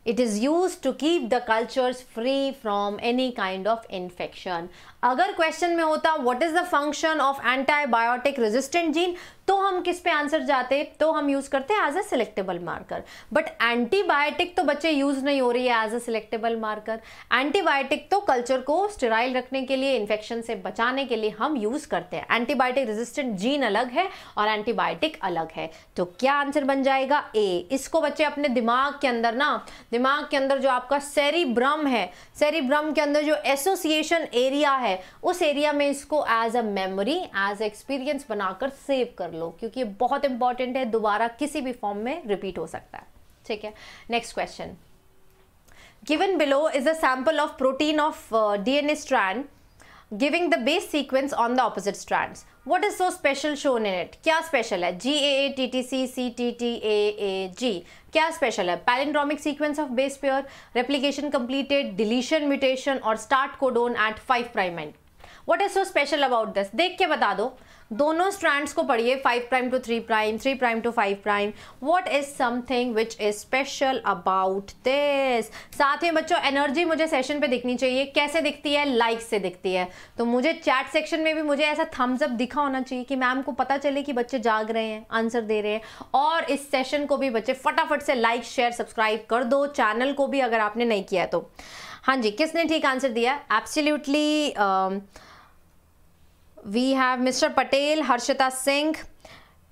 it is used to keep the cultures free from any kind of infection अगर क्वेश्चन में होता what is the function of antibiotic resistant gene तो हम किस पे आंसर जाते तो हम यूज़ करते हैं as a selectable marker but antibiotic तो बच्चे यूज़ नहीं हो रही है as a selectable marker antibiotic तो कल्चर को स्टेराइल रखने के लिए इन्फेक्शन से बचाने के लिए हम यूज़ करते हैं एंटीबायोटिक रेजिस्टेंट जीन अलग है और एंटीबायोटिक अलग है तो क्या आंसर बन जाएगा ए इसको बच्चे अपने दिमाग के अंदर ना दिमाग के अंदर जो आपका सेरिब्रम है सेरिब्रम के अंदर जो एसोसिएशन एरिया है उस एरिया में इसको as a memory as experience बनाकर सेव कर लो क्योंकि ये बहुत इंपॉर्टेंट है दोबारा किसी भी फॉर्म में रिपीट हो सकता है ठीक है next question given below is a a of protein of D N A strand giving the base sequence on the opposite strand what is so special shown in it क्या स्पेशल है G A A T T C C T T A A G क्या स्पेशल है palindromic sequence of base pair replication completed deletion mutation और start codon at five prime end what is so special about this देख के बता दो दोनों स्ट्रैंड्स को पढ़िए five prime to three prime three prime to five prime what is something which is special about this साथ ही बच्चों एनर्जी मुझे सेशन पे दिखनी चाहिए कैसे दिखती है लाइक से दिखती है तो मुझे चैट सेक्शन में भी मुझे ऐसा थम्स अप दिखा होना चाहिए कि मैम को पता चले कि बच्चे जाग रहे हैं आंसर दे रहे हैं और इस सेशन को भी बच्चे फटाफट से लाइक शेयर सब्सक्राइब कर दो चैनल को भी अगर आपने नहीं किया तो हाँ जी किसने ठीक आंसर दिया absolutely We have Mr. Patel, Harshita Singh,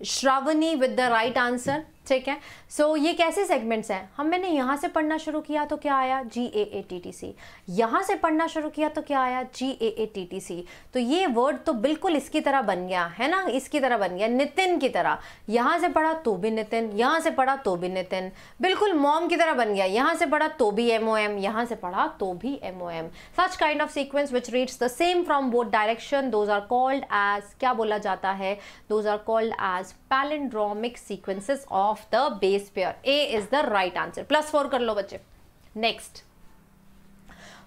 Shravani with the right answer. ठीक है सो so, ये कैसे सेगमेंट्स हैं हम मैंने यहाँ से पढ़ना शुरू किया तो क्या आया जी ए ए टी टी सी यहाँ से पढ़ना शुरू किया तो क्या आया जी ए ए टी टी सी तो ये वर्ड तो बिल्कुल इसकी तरह बन गया है ना इसकी तरह बन गया नितिन की तरह यहाँ से पढ़ा तो भी नितिन यहाँ से पढ़ा तो भी नितिन बिल्कुल मॉम की तरह बन गया यहाँ से पढ़ा तो भी एम ओ एम यहाँ से पढ़ा तो भी M O M such kind of sequence which reads the same from both direction those are called as क्या बोला जाता है those are called as palindromic sequences of of the base pair A is the right answer plus four कर लो बच्चे next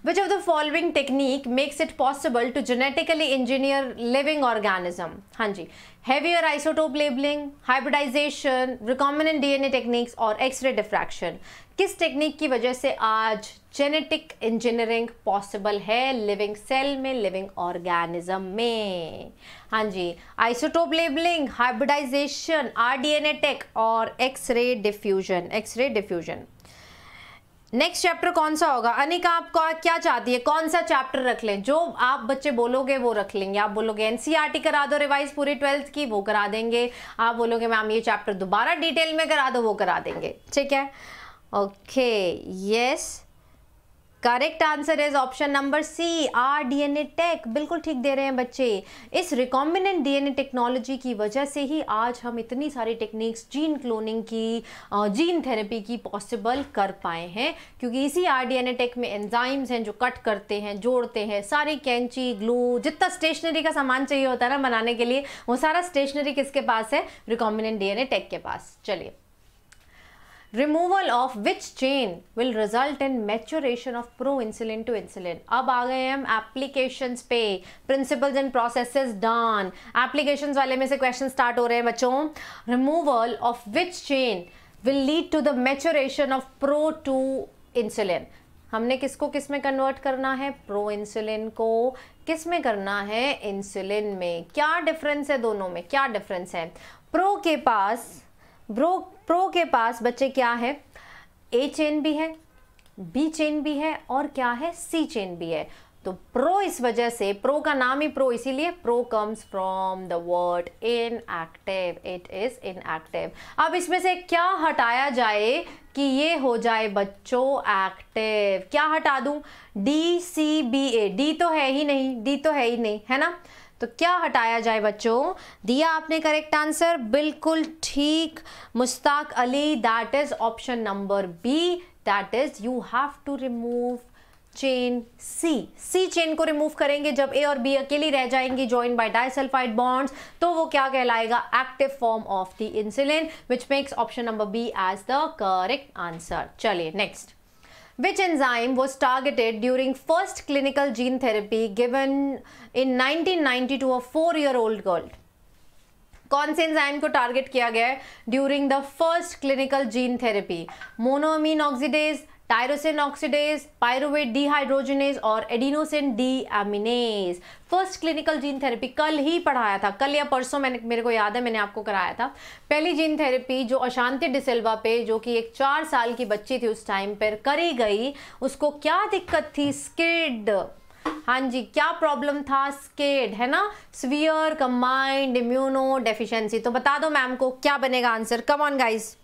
which of the following technique makes it possible to genetically engineer living organism हाँ जी heavier isotope labeling hybridization recombinant DNA techniques और X-ray diffraction किस टेक्निक की वजह से आज जेनेटिक इंजीनियरिंग पॉसिबल है लिविंग सेल में लिविंग ऑर्गेनिज्म में हाँ जी isotope labelling hybridisation rDNA tech और x ray diffusion x ray diffusion next chapter कौन सा होगा अनिका आप क्या चाहती है कौन सा चैप्टर रख लें जो आप बच्चे बोलोगे वो रख लेंगे आप बोलोगे एनसीईआरटी e करा दो रिवाइज पूरी ट्वेल्थ की वो करा देंगे आप बोलोगे मैम ये चैप्टर दोबारा डिटेल में करा दो वो करा देंगे ठीक है Okay, yes. Correct answer is option number C R DNA tech बिल्कुल ठीक दे रहे हैं बच्चे इस रिकॉम्बिनेंट डीएनए टेक्नोलॉजी की वजह से ही आज हम इतनी सारी टेक्निक्स जीन क्लोनिंग की जीन थेरेपी की पॉसिबल कर पाए हैं क्योंकि इसी आर डीएनए टेक में एंजाइम्स हैं जो कट करते हैं जोड़ते हैं सारी कैंची ग्लू जितना स्टेशनरी का सामान चाहिए होता है ना बनाने के लिए वो सारा स्टेशनरी किसके पास है रिकॉम्बिनेंट डीएनए टेक के पास चलिए removal of which chain will result in maturation of proinsulin to insulin अब आ गए हम एप्लीकेशन पे principles and process done application वाले में से क्वेश्चन स्टार्ट हो रहे हैं बच्चों removal of which chain will lead to the maturation of pro to insulin हमने किसको किस में कन्वर्ट करना है प्रो इंसुलिन को किस में करना है इंसुलिन में क्या डिफरेंस है दोनों में क्या डिफरेंस है प्रो के पास ब्रो प्रो के पास बच्चे क्या है ए चेन भी है बी चेन भी है और क्या है सी चेन भी है तो प्रो इस वजह से प्रो का नाम ही प्रो इसीलिए pro comes from the word inactive it is inactive अब इसमें से क्या हटाया जाए कि ये हो जाए बच्चों एक्टिव क्या हटा दूं D C B A D तो है ही नहीं डी तो है ही नहीं है ना तो क्या हटाया जाए बच्चों दिया आपने करेक्ट आंसर बिल्कुल ठीक Mushtaq Ali that is option number B that is you have to remove chain C C chain को रिमूव करेंगे जब ए और बी अकेली रह जाएंगी ज्वाइन बाय डाइसल्फाइड बॉन्ड्स तो वो क्या कहलाएगा active form of the insulin which makes option number B as the correct answer चलिए next which enzyme was targeted during first clinical gene therapy given in 1992 to a 4-year-old girl? कौन से एंजाइम को टारगेट किया गया है during the first clinical gene therapy monoamine oxidase tyrosine oxidase pyruvate dehydrogenase और adenosine deaminase first clinical gene therapy कल ही पढ़ाया था कल या परसों मैंने मेरे को याद है मैंने आपको कराया था पहली जीन थेरेपी जो अशांति डिसेल्वा पे जो कि एक चार साल की बच्ची थी उस टाइम पर करी गई उसको क्या दिक्कत थी स्किड हाँ जी क्या प्रॉब्लम था स्केड है ना स्वियर कंबाइंड इम्यूनो डेफिशिएंसी तो बता दो मैम को क्या बनेगा answer come on guys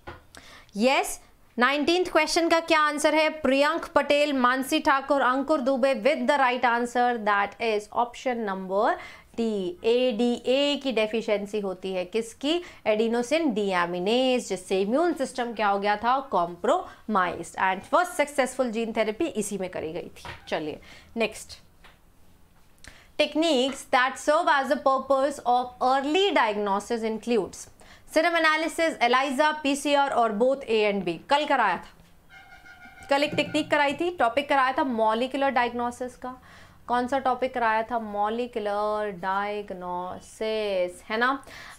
yes nineteen question का क्या आंसर है Priyank Patel Mansi Thakur Ankur Dubey with the right answer that is option number D A D A की डेफिशिएंसी होती है किसकी एडिनोसिन डीएमिनेज जिससे इम्यून सिस्टम क्या हो गया था compromise and first successful gene therapy इसी में करी गई थी चलिए next techniques that serve as a purpose of early diagnosis includes Siram analysis ELISA PCR और बोथ ए एंड बी कल कराया था कल एक टेक्निक कराई थी टॉपिक कराया था मॉलिकुलर डायग्नोसिस का कौन सा टॉपिक कराया था मॉलिकुलर डायग्नोसिस है ना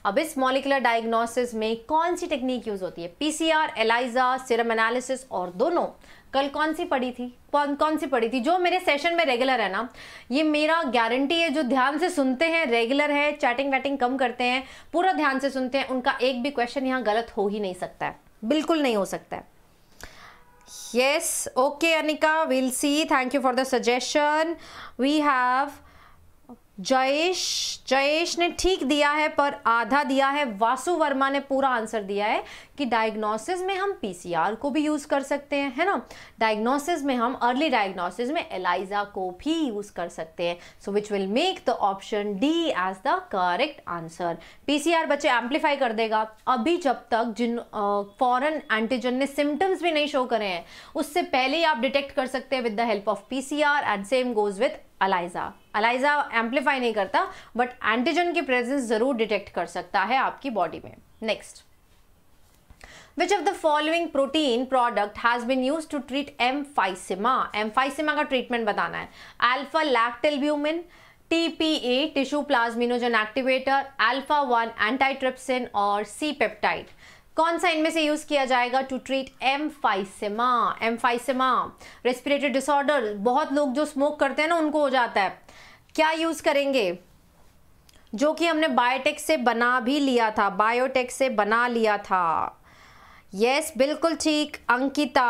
अब इस मॉलिकुलर डायग्नोसिस में कौन सी टेक्निक यूज़ होती है पीसीआर एलाइजा सिरम एनालिसिस और दोनों कल कौन सी पढ़ी थी कौन कौन सी पढ़ी थी जो मेरे सेशन में रेगुलर है ना ये मेरा गारंटी है जो ध्यान से सुनते हैं रेगुलर है चैटिंग वैटिंग कम करते हैं पूरा ध्यान से सुनते हैं उनका एक भी क्वेश्चन यहाँ गलत हो ही नहीं सकता है बिल्कुल नहीं हो सकता है yes okay Anika will see thank you for the suggestion we have Jayesh Jayesh ने ठीक दिया है पर आधा दिया है वासु वर्मा ने पूरा आंसर दिया है कि डायग्नोसिस में हम पीसीआर को भी यूज़ कर सकते हैं है ना डायग्नोसिस में हम अर्ली डायग्नोसिस में एलाइजा को भी यूज़ कर सकते हैं so which will make the option D as the correct answer PCR बच्चे एम्पलीफाई कर देगा अभी जब तक जिन फॉरन एंटीजन ने सिम्टम्स भी नहीं शो करे हैं उससे पहले ही आप डिटेक्ट कर सकते हैं with the help of PCR and same goes with ELISA ELISA amplify नहीं करता बट एंटीजन की प्रेजेंस जरूर डिटेक्ट कर सकता है आपकी बॉडी में next which of the following protein product has been used to treat em emphysema का ट्रीटमेंट बताना है alpha lactalbumin TPA tissue plasminogen activator alpha one antitrypsin और सी पेप्टाइड कौन सा इनमें से यूज किया जाएगा to treat em emphysema emphysema respiratory disorder बहुत लोग जो स्मोक करते हैं ना उनको हो जाता है क्या यूज करेंगे जो कि हमने बायोटेक से बना भी लिया था बायोटेक से बना लिया था यस बिल्कुल ठीक Ankita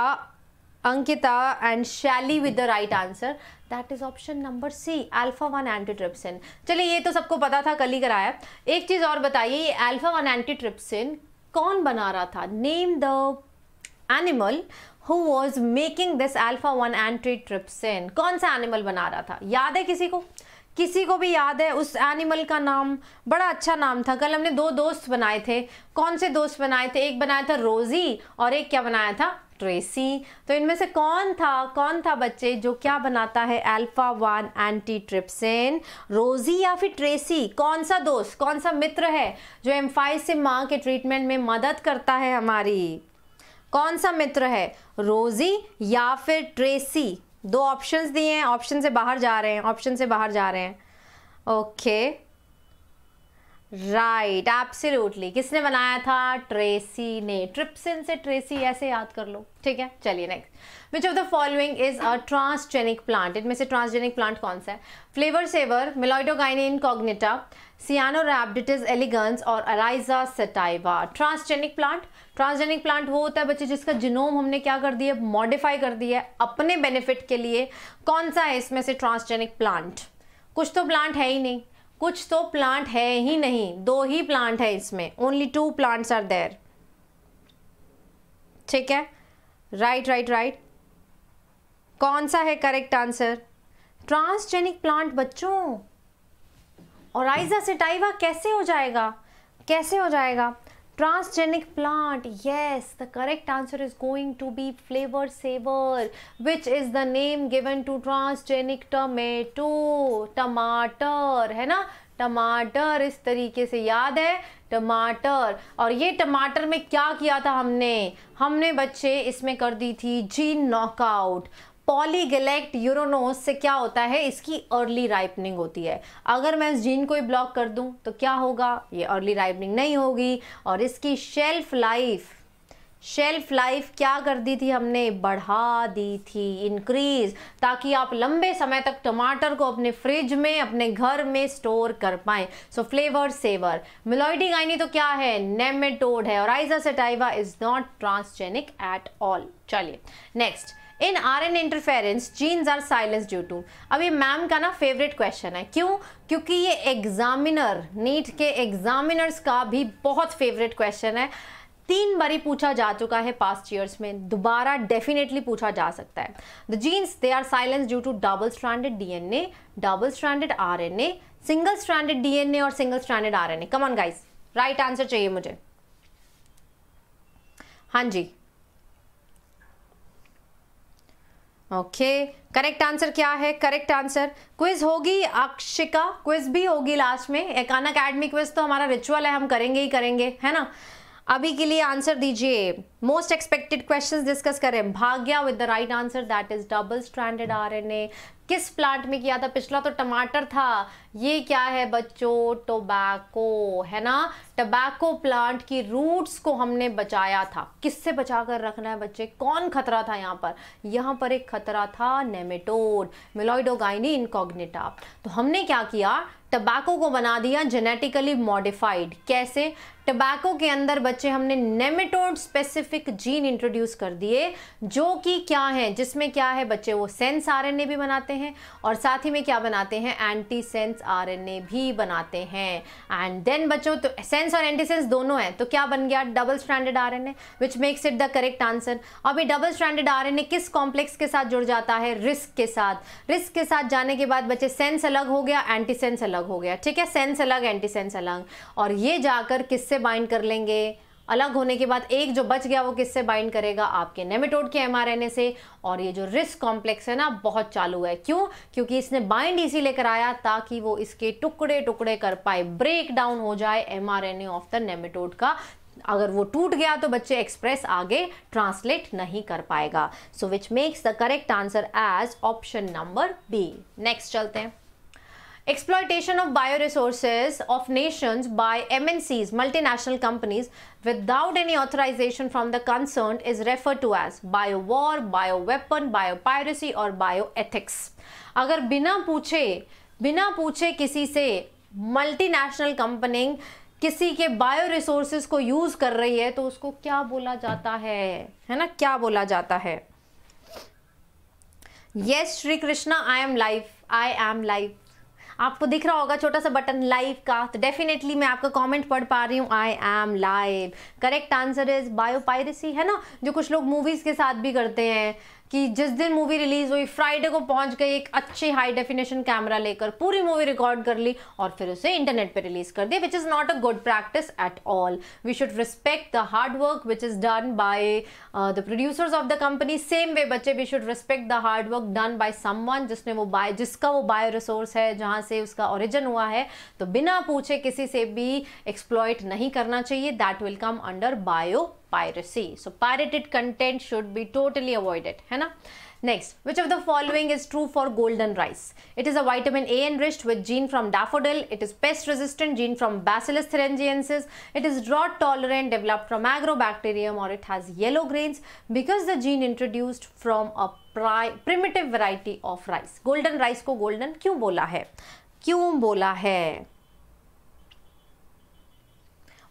Ankita and Shaili with the right answer that is option number C alpha one antitrypsin चलिए ये तो सबको पता था कल ही कराया एक चीज़ और बताइए ये अल्फा वन एंटीट्रिप्सिन कौन बना रहा था name the animal who was making this alpha one antitrypsin कौन सा एनिमल बना रहा था याद है किसी को किसी को भी याद है उस एनिमल का नाम बड़ा अच्छा नाम था कल हमने दो दोस्त बनाए थे कौन से दोस्त बनाए थे एक बनाया था रोज़ी और एक क्या बनाया था ट्रेसी तो इनमें से कौन था कौन था बच्चे जो क्या बनाता है अल्फा वन एंटी ट्रिप्सिन रोजी या फिर ट्रेसी कौन सा दोस्त कौन सा मित्र है जो एम्फाइज से माँ के ट्रीटमेंट में मदद करता है हमारी कौन सा मित्र है रोजी या फिर ट्रेसी दो ऑप्शंस दिए हैं ऑप्शन से बाहर जा रहे हैं ऑप्शन से बाहर जा रहे हैं ओके राइट एब्सोल्युटली किसने बनाया था ट्रेसी ने ट्रिप्सिन से ट्रेसी ऐसे याद कर लो ठीक है चलिए next which of the following is a transgenic plant इनमें से ट्रांसजेनिक प्लांट कौन सा है फ्लेवर सेवर मिलोइडोगाइनिन कॉग्निटा रैबडिटिस एलिगंस और Oryza sativa transgenic plant transgenic plant वो होता है बच्चे जिसका जिनोम हमने क्या कर दिया मॉडिफाई कर दिया अपने बेनिफिट के लिए कौन सा है इसमें से ट्रांसजेनिक प्लांट कुछ तो प्लांट है ही नहीं कुछ तो प्लांट है ही नहीं दो ही प्लांट है इसमें only two plants are there ठीक है राइट राइट राइट कौन सा है करेक्ट आंसर ट्रांसजेनिक प्लांट बच्चों और आइजा सिटाइवा कैसे हो जाएगा कैसे हो जाएगा transgenic plant yes the correct answer is going to be Flavr Savr which is the name given to transgenic tomato टमाटर है ना टमाटर इस तरीके से याद है टमाटर और ये टमाटर में क्या किया था हमने हमने बच्चे इसमें कर दी थी जीन नॉकआउट पॉलीगलेक्ट यूरोनोस से क्या होता है इसकी अर्ली राइपनिंग होती है अगर मैं इस जीन को ही ब्लॉक कर दूं तो क्या होगा ये अर्ली राइपनिंग नहीं होगी और इसकी शेल्फ लाइफ शेल्फ लाइफ क्या कर दी थी हमने बढ़ा दी थी इंक्रीज ताकि आप लंबे समय तक टमाटर को अपने फ्रिज में अपने घर में स्टोर कर पाए so Flavr Savr Meloidogyne तो क्या है नेमेटोड है और Oryza sativa is not transgenic at all चलिए next in R N interference genes are silence due to अब ये मैम का ना फेवरेट क्वेश्चन है क्यों क्योंकि ये एग्जामिनर नीट के एग्जामिनर्स का भी बहुत फेवरेट क्वेश्चन है तीन बारी पूछा जा चुका है पास्ट ईयर्स में दोबारा डेफिनेटली पूछा जा सकता है the genes they are silence due to double D N A double R N A single N DNA और single R N A come on guys right answer चाहिए मुझे हाँ जी ओके करेक्ट आंसर क्या है करेक्ट आंसर क्विज होगी अक्षिका क्विज भी होगी लास्ट में एक अकेडमी क्विज तो हमारा रिचुअल है हम करेंगे ही करेंगे है ना अभी के लिए आंसर दीजिए मोस्ट एक्सपेक्टेड क्वेश्चंस डिस्कस करें Bhagya with the right answer that is double stranded RNA किस प्लांट में किया था पिछला तो टमाटर था ये क्या है बच्चों टोबैको है ना टोबैको प्लांट की रूट्स को हमने बचाया था किससे बचा कर रखना है बच्चे कौन खतरा था यहाँ पर यहाँ पर एक खतरा था नेमेटोड मिलोइडोगाइनी इनकॉग्निटा तो हमने क्या किया टबैको को बना दिया जेनेटिकली मॉडिफाइड कैसे टबैको के अंदर बच्चे हमने नेमेटोड स्पेसिफिक जीन इंट्रोड्यूस कर दिए जो कि क्या है जिसमें क्या है बच्चे वो सेंस आरएनए भी बनाते हैं और साथ ही में क्या बनाते हैं एंटी सेंस आरएनए भी बनाते हैं एंड देन बच्चों तो सेंस और एंटी सेंस दोनों हैं तो क्या बन गया double standard R N makes it the correct answer अब ये डबल स्टैंडर्ड आर किस कॉम्प्लेक्स के साथ जुड़ जाता है रिस्क के साथ रिस्क के साथ जाने के बाद बच्चे सेंस अलग हो गया एंटी सेंस अलग हो गया ठीक है सेंस अलग एंटी सेंस अलग और ये जाकर किससे किससे बाइंड कर लेंगे अलग होने के बाद एक जो बच गया वो किससे बाइंड करेगा आपके नेमेटोड के एमआरएनए से और ये जो रिस्क कॉम्प्लेक्स है ना बहुत चालू है क्यों क्योंकि इसने बाइंड इसी लेकर आया ताकि वो इसके टुकड़े टुकड़े कर पाए ब्रेक डाउन हो जाए एमआरएनए ऑफ द नेमेटोड का अगर वो टूट गया तो बच्चे एक्सप्रेस आगे ट्रांसलेट नहीं कर पाएगा so which makes the correct answer as option number B next चलते हैं exploitation of bioresources of nations by MNCs, multinational companies, without any authorization from the concerned is referred to as biowar, bioweapon, biopiracy or bioethics. अगर बिना पूछे बिना पूछे किसी से मल्टीनेशनल कंपनी किसी के बायो रिसोर्सेज को यूज कर रही है तो उसको क्या बोला जाता है है ना क्या बोला जाता है yes Shri Krishna I am life I am life आपको दिख रहा होगा छोटा सा बटन लाइव का तो डेफिनेटली मैं आपका कमेंट पढ़ पा रही हूँ I am live correct answer is biopiracy है ना जो कुछ लोग मूवीज़ के साथ भी करते हैं कि जिस दिन मूवी रिलीज हुई फ्राइडे को पहुंच गई एक अच्छी हाई डेफिनेशन कैमरा लेकर पूरी मूवी रिकॉर्ड कर ली और फिर उसे इंटरनेट पर रिलीज कर दिया which is not a good practice at all we should respect the hard work which is done by the producers of the company same way बच्चे we should respect the hard work done by someone जिसने वो बाय जिसका वो बायो रिसोर्स है जहाँ से उसका ओरिजिन हुआ है तो बिना पूछे किसी से भी एक्सप्लॉयट नहीं करना चाहिए that will come under bio piracy. So pirated content should be totally avoided. है ना? Next, which of the following is true for golden rice? It is a vitamin A enriched with gene from daffodil. It is pest resistant gene from Bacillus thuringiensis. It is drought tolerant developed from agrobacterium or it has yellow grains because the gene introduced from a primitive variety of rice. Golden rice को golden क्यों बोला है? क्यों बोला है?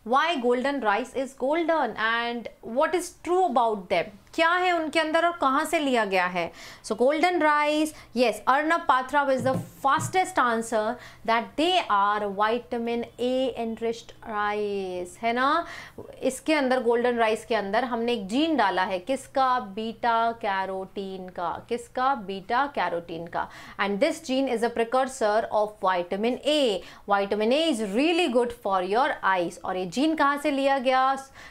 why golden rice is golden and what is true about them क्या है उनके अंदर और कहाँ से लिया गया है so golden rice yes Arnab Pathra is the fastest answer that they are vitamin A enriched rice है ना इसके अंदर गोल्डन राइस के अंदर हमने एक जीन डाला है किसका बीटा कैरोटीन का किसका बीटा कैरोटीन का and this gene is a precursor of vitamin A vitamin A is really good for your eyes और ये जीन कहाँ से लिया गया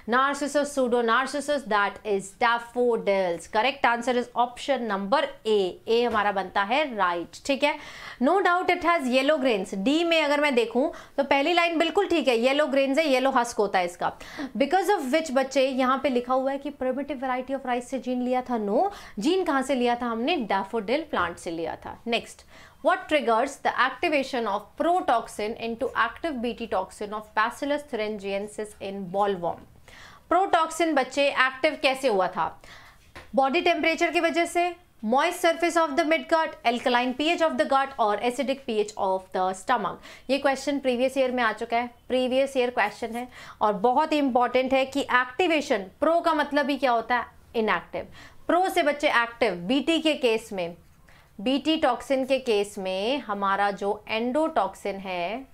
narcissus pseudo narcissus that is daff daffodils correct answer is option number A A हमारा बनता है राइट right, ठीक है no doubt it has yellow grains D में अगर मैं देखूं तो पहली लाइन बिल्कुल ठीक है येलो ग्रेन्स है येलो हस्क होता है इसका बिकॉज ऑफ विच बच्चे यहां पे लिखा हुआ है कि प्रोमेटिव वेराइटी ऑफ राइस से जीन लिया था नो no. जीन कहां से लिया था हमने डैफोडिल प्लांट से लिया था next what triggers the activation of protoxin into active Bt toxin of Bacillus thuringiensis in bollworm? Protoxin बच्चे एक्टिव कैसे हुआ था बॉडी टेम्परेचर की वजह से moist surface of the mid gut alkaline pH of the gut और acidic pH of the stomach ये क्वेश्चन प्रीवियस ईयर में आ चुका है प्रीवियस ईयर क्वेश्चन है और बहुत ही इंपॉर्टेंट है कि एक्टिवेशन प्रो का मतलब ही क्या होता है इनएक्टिव प्रो से बच्चे एक्टिव बीटी के केस में बीटी टॉक्सिन के केस में हमारा जो एंडोटॉक्सिन है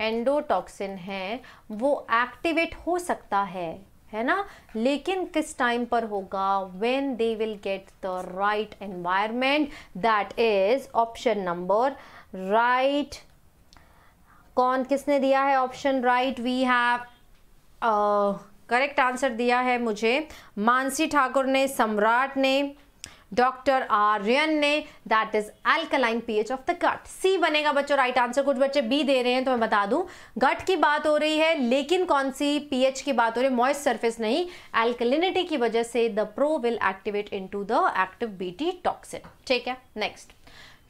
एंडोटॉक्सिन है वो एक्टिवेट हो सकता है है ना लेकिन किस टाइम पर होगा when they will get the right environment that is option number right कौन किसने दिया है option right we have correct answer दिया है मुझे मानसी ठाकुर ने सम्राट ने डॉक्टर आर्यन ने that is alkaline pH of the gut C बनेगा बच्चों राइट आंसर कुछ बच्चे बी दे रहे हैं तो मैं बता दूं गट की बात हो रही है लेकिन कौन सी पीएच की बात हो रही है मॉइस्ट सरफेस नहीं एल्कलिनिटी की वजह से the pro will activate into the active BT toxin ठीक है next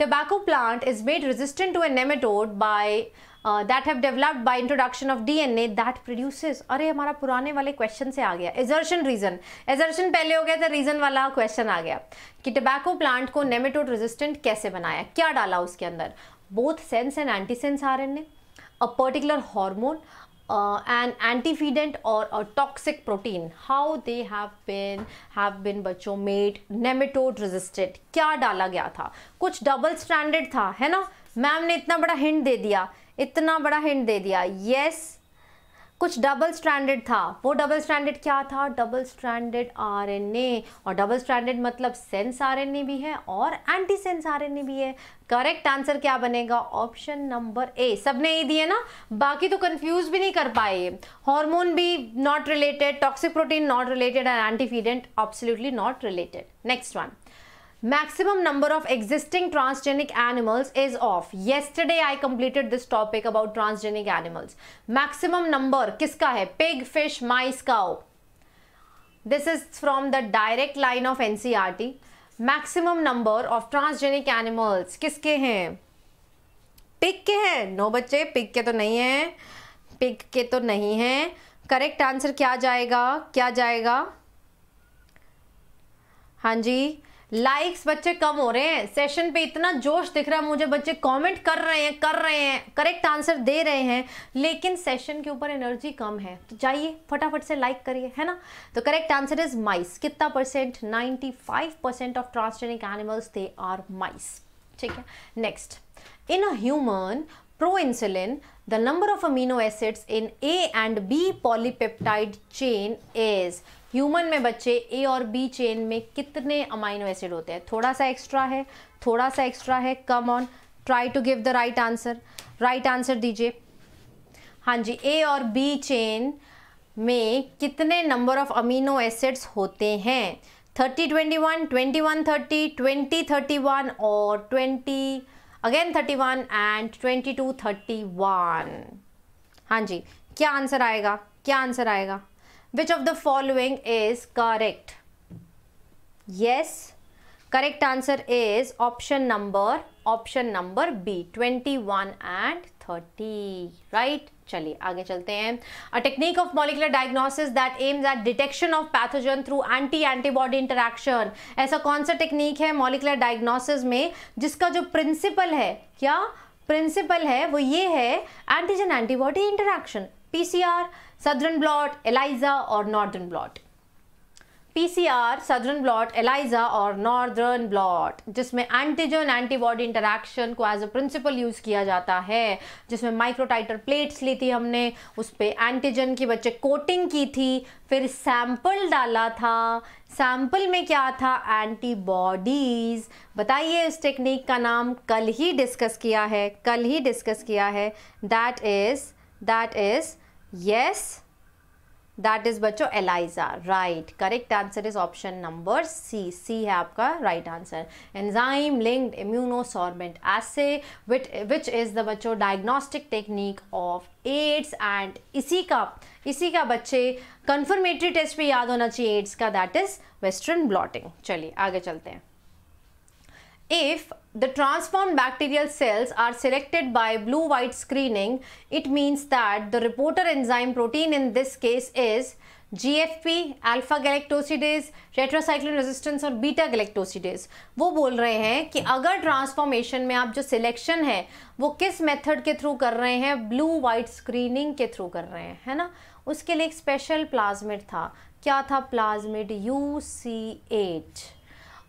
tobacco plant is made resistant to a nematode by that have developed by introduction of DNA that produces अरे हमारा पुराने वाले क्वेश्चन से आ गया एजर्शन रीजन एजर्शन पहले हो गया था रीजन वाला क्वेश्चन आ गया कि टबैको प्लांट को नेमेटोड रेजिस्टेंट कैसे बनाया क्या डाला उसके अंदर both sense and antisense R N A a particular hormone an antifeedant और toxic protein how they have been have been बच्चों मेड नेमेटोड रेजिस्टेंट क्या डाला गया था कुछ डबल स्टैंडर्ड था है ना मैम ने इतना बड़ा हिंट दे दिया इतना बड़ा हिंट दे दिया यस कुछ डबल स्टैंडर्ड था वो डबल स्टैंडर्ड क्या था डबल स्टैंडर्ड आरएनए और डबल स्टैंडर्ड मतलब सेंस आरएनए भी है और एंटी सेंस आरएनए भी है करेक्ट आंसर क्या बनेगा ऑप्शन नंबर ए सबने ये दिए ना बाकी तो कंफ्यूज भी नहीं कर पाए हार्मोन भी not related toxic protein not related and antifeedant absolutely not related next one maximum number of existing transgenic animals is off yesterday i completed this topic about transgenic animals maximum number kiska hai pig fish mice cow this is from the direct line of ncrt maximum number of transgenic animals kiske hain pig के हैं नो बच्चे पिग के तो नहीं हैं पिग के तो नहीं हैं करेक्ट आंसर क्या जाएगा क्या जाएगा हाँ जी लाइक्स बच्चे कम हो रहे हैं सेशन पे इतना जोश दिख रहा है मुझे बच्चे कमेंट कर रहे हैं कर रहे हैं करेक्ट आंसर दे रहे हैं लेकिन सेशन के ऊपर एनर्जी कम है तो जाइए फटाफट से लाइक करिए है ना तो करेक्ट आंसर इज माइस कितना percent 95 percent of transgenic animals they are mice ठीक है next in a human proinsulin, the number of amino acids in A and B polypeptide chain is human में बच्चे ए और बी चेन में कितने अमाइनो एसिड होते हैं थोड़ा सा एक्स्ट्रा है थोड़ा सा एक्स्ट्रा है come on try to give the right answer right answer दीजिए हाँ जी ए और बी चेन में कितने नंबर ऑफ अमीनो एसिड्स होते हैं thirty twenty one twenty one thirty twenty thirty one और twenty again thirty one and twenty two thirty one हाँ जी क्या आंसर आएगा क्या आंसर आएगा which of the following is correct yes correct answer is option number option number B twenty one and thirty right चलिए आगे चलते हैं a technique of molecular diagnosis that aims at detection of pathogen through anti antibody interaction ऐसा कौन सा टेक्निक है मॉलिकुलर डायग्नोसिस में जिसका जो प्रिंसिपल है क्या प्रिंसिपल है वो ये है antigen antibody interaction PCR southern blot ELISA और northern blot PCR southern blot ELISA और नॉर्दर्न ब्लॉट जिसमें एंटीजन एंटीबॉडी इंटरेक्शन को एज अ प्रिंसिपल यूज़ किया जाता है जिसमें माइक्रोटाइटर प्लेट्स ली थी हमने उस पर एंटीजन की बच्चे कोटिंग की थी फिर सैंपल डाला था सैंपल में क्या था एंटीबॉडीज़ बताइए इस टेक्निक का नाम कल ही डिस्कस किया है कल ही डिस्कस किया है that is that is yes that is बच्चों ELISA right correct answer is option number C C है आपका right answer enzyme linked immunosorbent assay which is the बच्चों diagnostic technique of AIDS and इसी का इसी का बच्चे कन्फर्मेटरी टेस्ट भी याद होना चाहिए एड्स का दैट इज वेस्टर्न ब्लॉटिंग चलिए आगे चलते हैं If the transformed bacterial cells are selected by blue-white screening, it means that the reporter enzyme protein in this case is GFP, alpha-galactosidase, tetracycline resistance और beta galactosidase. वो बोल रहे हैं कि अगर transformation में आप जो selection है वो किस method के through कर रहे हैं blue white screening के through कर रहे हैं है ना उसके लिए एक special plasmid था क्या था plasmid UC8. सी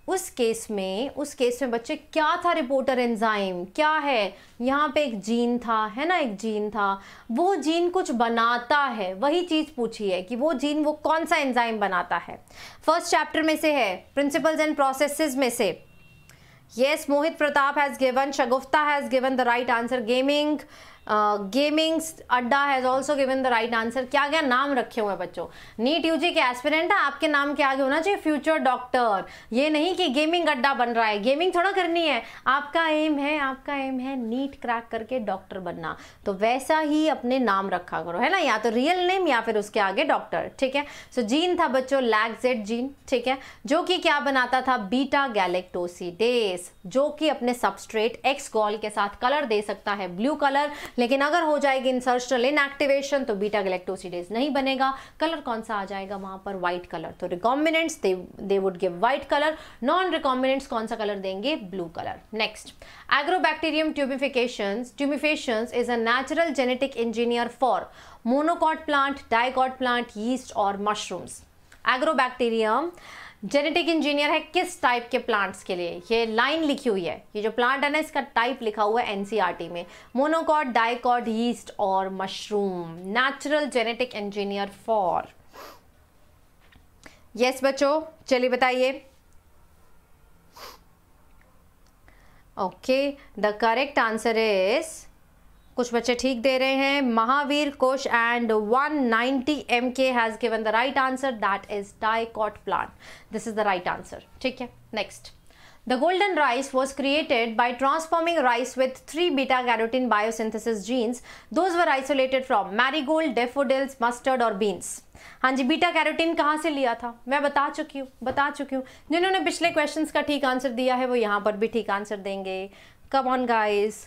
उस केस में उस केस में बच्चे क्या था रिपोर्टर एंजाइम क्या है यहाँ पे एक जीन था है ना एक जीन था वो जीन कुछ बनाता है वही चीज़ पूछी है कि वो जीन वो कौन सा एंजाइम बनाता है फर्स्ट चैप्टर में से है प्रिंसिपल्स एंड प्रोसेसेस में से yes Mohit Pratap has given Shagufta has given the right answer gaming gaming uh, Adda has also given the right answer क्या क्या नाम रखे हुए हैं बच्चों नीट यूजी के एस्पिरेंट है आपके नाम के आगे होना चाहिए फ्यूचर डॉक्टर ये नहीं कि गेमिंग अड्डा बन रहा है गेमिंग थोड़ा करनी है आपका एम है आपका एम है नीट क्रैक करके डॉक्टर बनना तो वैसा ही अपने नाम रखा करो है ना या तो रियल नेम या फिर उसके आगे डॉक्टर ठीक है सो so, जीन था बच्चों लैगजेट जीन ठीक है जो कि क्या बनाता था बीटा गैलेक्टोसीडेस जो कि अपने सबस्ट्रेट एक्स गॉल के साथ कलर दे सकता है ब्लू कलर लेकिन अगर हो जाएगी इंसर्शनल इनएक्टिवेशन तो बीटा गलेक्टोसीडेज नहीं बनेगा कलर कौन सा आ जाएगा वहां पर व्हाइट कलर तो recombinants they would give white colour non recombinants कौन सा कलर देंगे blue colour next agrobacterium tumefaciens tumefaciens is a natural genetic engineer for monocot plant dicot plant yeast और मशरूम्स एग्रोबैक्टीरियम जेनेटिक इंजीनियर है किस टाइप के प्लांट्स के लिए ये लाइन लिखी हुई है ये जो प्लांट है ना इसका टाइप लिखा हुआ है एनसीईआरटी e में मोनोकॉट डाइकॉट यीस्ट और mushroom natural genetic engineer for yes बच्चों चलिए बताइए okay the correct answer is कुछ बच्चे ठीक दे रहे हैं Mahavir Kosh and 190 M K has given the right answer that is dicot plant this is the right answer ठीक है next the golden rice was created by transforming rice with three beta carotene biosynthesis genes those were isolated from marigold daffodils mustard और बीन्स हाँ जी बीटा कैरोटीन कहाँ से लिया था मैं बता चुकी हूँ बता चुकी हूँ जिन्होंने पिछले क्वेश्चन का ठीक आंसर दिया है वो यहाँ पर भी ठीक आंसर देंगे come on guys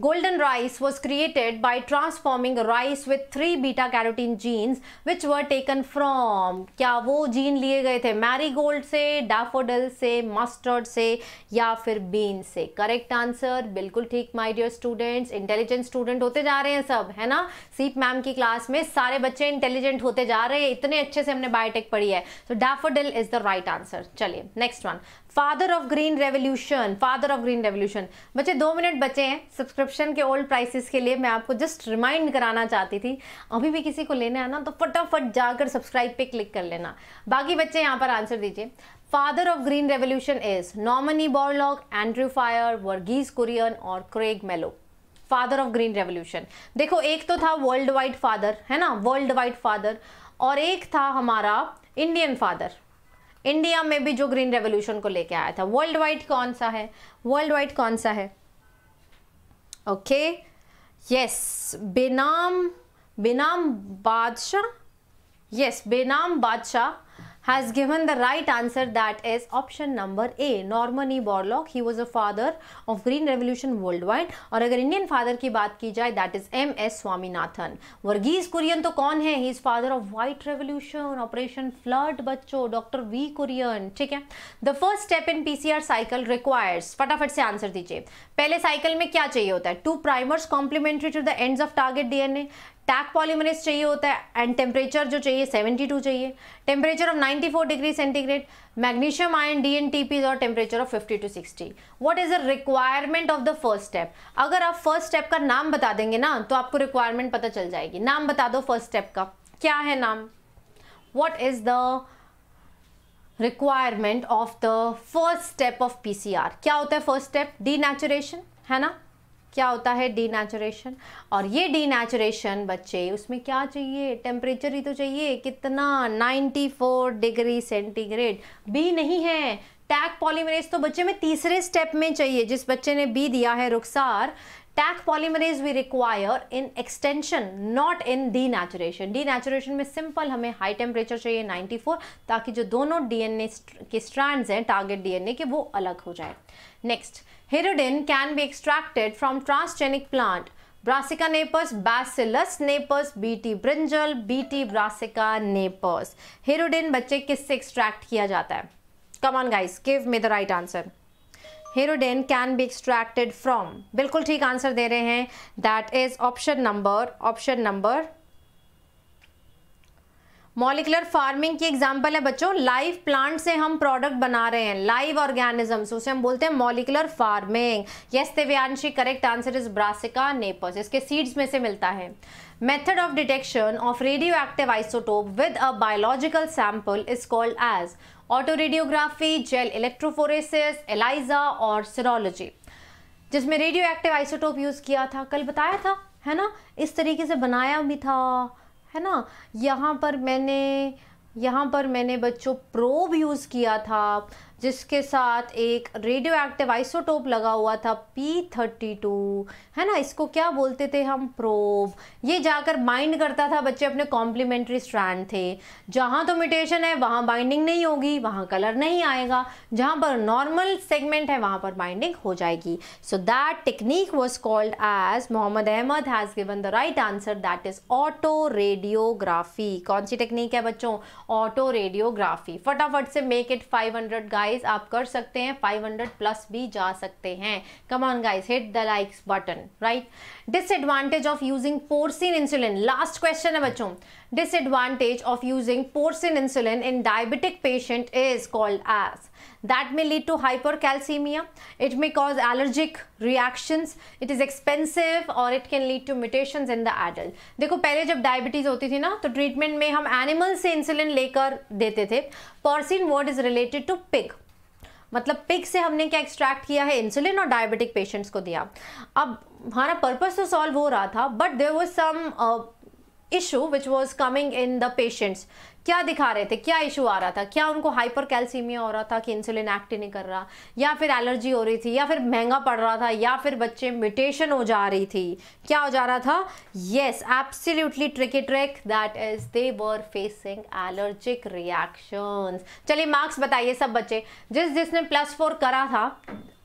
Golden rice was created by transforming rice with three beta carotene genes which were taken from क्या वो जीन लिए गए थे मैरीगोल्ड से डैफोडल से मस्टर्ड से या फिर बीन से करेक्ट आंसर बिल्कुल ठीक my dear students intelligent student होते जा रहे हैं सब है ना सीप मैम की क्लास में सारे बच्चे इंटेलिजेंट होते जा रहे हैं इतने अच्छे से हमने बायोटेक पढ़ी है so daffodil is the right answer चलिए next one father of green revolution father of green revolution बच्चे दो मिनट बचे हैं सब्सक्रिप्शन के ओल्ड प्राइसेस के लिए मैं आपको जस्ट रिमाइंड कराना चाहती थी अभी भी किसी को लेने आना तो फटाफट जाकर सब्सक्राइब पे क्लिक कर लेना बाकी बच्चे यहाँ पर आंसर दीजिए father of green revolution is नॉमनी Borlaug Andrew Fire Verghese Kurien और क्रेग मेलो फादर ऑफ ग्रीन रेवोल्यूशन देखो एक तो था वर्ल्ड वाइड फादर है ना वर्ल्ड वाइड फादर और एक था हमारा इंडियन फादर इंडिया में भी जो ग्रीन रेवोल्यूशन को लेके आया था वर्ल्ड वाइड कौन सा है वर्ल्ड वाइड कौन सा है ओके यस बेनाम बेनाम बादशाह यस बेनाम बादशाह has given the right answer that is option number A Norman E Borlaug he was a father of green revolution worldwide और अगर इंडियन फादर की बात की जाए that is M S Swaminathan Verghese Kurien तो कौन है he is father of white revolution operation flood बच्चों डॉक्टर वी कुरियन ठीक है the first step in PCR cycle requires फटाफट से आंसर दीजिए पहले साइकिल में क्या चाहिए होता है two primers complementary to the ends of target DNA Taq polymerase चाहिए होता है एंड टेम्परेचर जो चाहिए 72 चाहिए temperature of 94 degree centigrade magnesium ion D N T Ps और temperature of 50 to 60 what is the requirement of the first step अगर आप फर्स्ट स्टेप का नाम बता देंगे ना तो आपको रिक्वायरमेंट पता चल जाएगी नाम बता दो फर्स्ट स्टेप का क्या है नाम what is the requirement of the first step of P क्या होता है फर्स्ट स्टेप डी है ना क्या होता है डीनेचुरेशन और ये डीनेचुरेशन बच्चे उसमें क्या चाहिए टेम्परेचर ही तो चाहिए कितना 94 डिग्री सेंटीग्रेड बी नहीं है टैक पॉलीमरेज तो बच्चे में तीसरे स्टेप में चाहिए जिस बच्चे ने बी दिया है Rukhsar Taq polymerase we require in extension not in denaturation denaturation में सिंपल हमें हाई टेम्परेचर चाहिए 94 ताकि जो दोनों डीएनए के स्ट्रैंड्स हैं टारगेट डीएनए के वो अलग हो जाए next Hirudin can be extracted from transgenic plant Brassica napers, Bacillus napers, BT brinjal, BT brassica napers. Hirudin बच्चे किससे एक्सट्रैक्ट किया जाता है come on guys give me the right answer hirudin can be extracted from बिल्कुल ठीक आंसर दे रहे हैं that is option number option number molecular farming की एग्जांपल है बच्चों लाइव प्लांट से हम प्रोडक्ट बना रहे हैं लाइव ऑर्गेनिजम्स उसे हम बोलते हैं molecular farming yes Divyanshi correct answer is Brassica napus इसके सीड्स में से मिलता है detection of radio active isotope with a biological sample is called as auto radiography gel electrophoresis ELISA और सिरोलॉजी जिसमें रेडियो एक्टिव आइसोटोप यूज़ किया था कल बताया था है ना इस तरीके से बनाया भी था है ना यहाँ पर मैंने यहाँ पर मैंने बच्चों प्रोब यूज़ किया था जिसके साथ एक रेडियो एक्टिव आइसोटोप लगा हुआ था पी थर्टी टू है ना इसको क्या बोलते थे हम प्रोब ये जाकर बाइंड करता था बच्चे अपने कॉम्प्लीमेंट्री स्ट्रैंड थे जहाँ तो म्यूटेशन है वहाँ बाइंडिंग नहीं होगी वहाँ कलर नहीं आएगा जहाँ पर नॉर्मल सेगमेंट है वहाँ पर बाइंडिंग हो जाएगी so that technique was called as Mohammad Ahmad has given the right answer that is auto radiography कौन सी टेक्निक है बच्चों ऑटो रेडियोग्राफी फटाफट से make it five hundred guide guys आप कर सकते हैं 500 प्लस भी जा सकते हैं come on guys hit the likes button right disadvantage of using porcine insulin last question है बच्चों disadvantage of using porcine insulin in diabetic patient is called as that may lead to hypercalcemia it may cause allergic reactions it is expensive or it can lead to mutations in the adult देखो पहले जब diabetes होती थी ना तो treatment में हम animal से insulin लेकर देते थे porcine word is related to pig मतलब पिक से हमने क्या एक्सट्रैक्ट किया है इंसुलिन और डायबिटिक पेशेंट्स को दिया अब हमारा पर्पस तो सॉल्व हो रहा था but there was some issue which was coming in the patients क्या दिखा रहे थे क्या इशू आ रहा था क्या उनको हाइपर कैल्सीमिया हो रहा था कि इंसुलिन एक्ट ही नहीं कर रहा या फिर एलर्जी हो रही थी या फिर महंगा पड़ रहा था या फिर बच्चे म्यूटेशन हो जा रही थी क्या हो जा रहा था yes absolutely tricky trick that is they were facing allergic reactions चलिए मार्क्स बताइए सब बच्चे जिस जिसने प्लस फोर करा था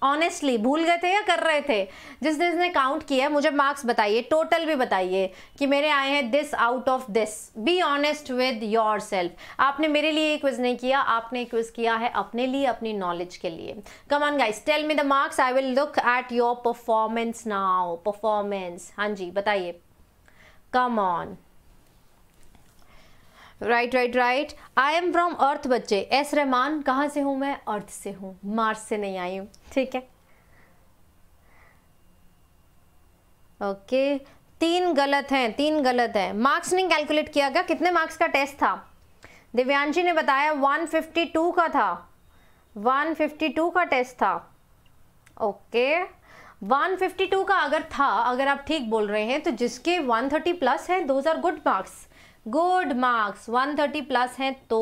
ऑनेस्टली भूल गए थे या कर रहे थे जिस दिन काउंट किया मुझे मार्क्स बताइए टोटल भी बताइए कि मेरे आए हैं this out of this be honest with yourself आपने मेरे लिए क्विज नहीं किया आपने क्विज किया है अपने लिए अपनी नॉलेज के लिए come on guys tell me the marks I will look at your performance now performance हाँ जी बताइए come on right right right I am from earth बच्चे एस रहमान कहाँ से हूँ मैं अर्थ से हूँ मार्स से नहीं आई हूँ ठीक है ओके okay. तीन गलत हैं तीन गलत हैं मार्क्स नहीं कैलकुलेट किया गया कितने मार्क्स का टेस्ट था दिव्यांशी ने बताया 152 का था 152 का टेस्ट था ओके okay. 152 का अगर था अगर आप ठीक बोल रहे हैं तो जिसके 130 प्लस हैं those are good marks good marks 130 plus हैं तो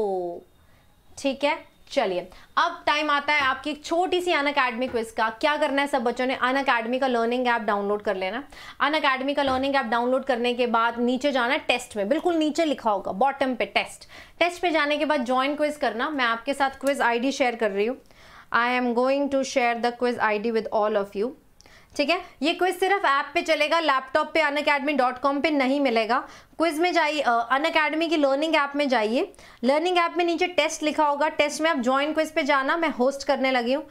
ठीक है चलिए अब टाइम आता है आपकी एक छोटी सी अन अकेडमी क्विज का क्या करना है सब बच्चों ने अन अकेडमी का लर्निंग ऐप डाउनलोड कर लेना अन अकेडमी का लर्निंग ऐप डाउनलोड करने के बाद नीचे जाना है टेस्ट में बिल्कुल नीचे लिखा होगा बॉटम पे टेस्ट टेस्ट पे जाने के बाद ज्वाइन क्विज करना मैं आपके साथ क्विज आई शेयर कर रही हूँ I am going to share the quiz I with all of you ठीक है ये क्विज सिर्फ ऐप पे चलेगा लैपटॉप पे अन अकेडमी डॉट कॉम पर नहीं मिलेगा क्विज में जाइए अन अकेडमी की लर्निंग ऐप में जाइए लर्निंग ऐप में नीचे टेस्ट लिखा होगा टेस्ट में आप ज्वाइन क्विज पे जाना मैं होस्ट करने लगी हूँ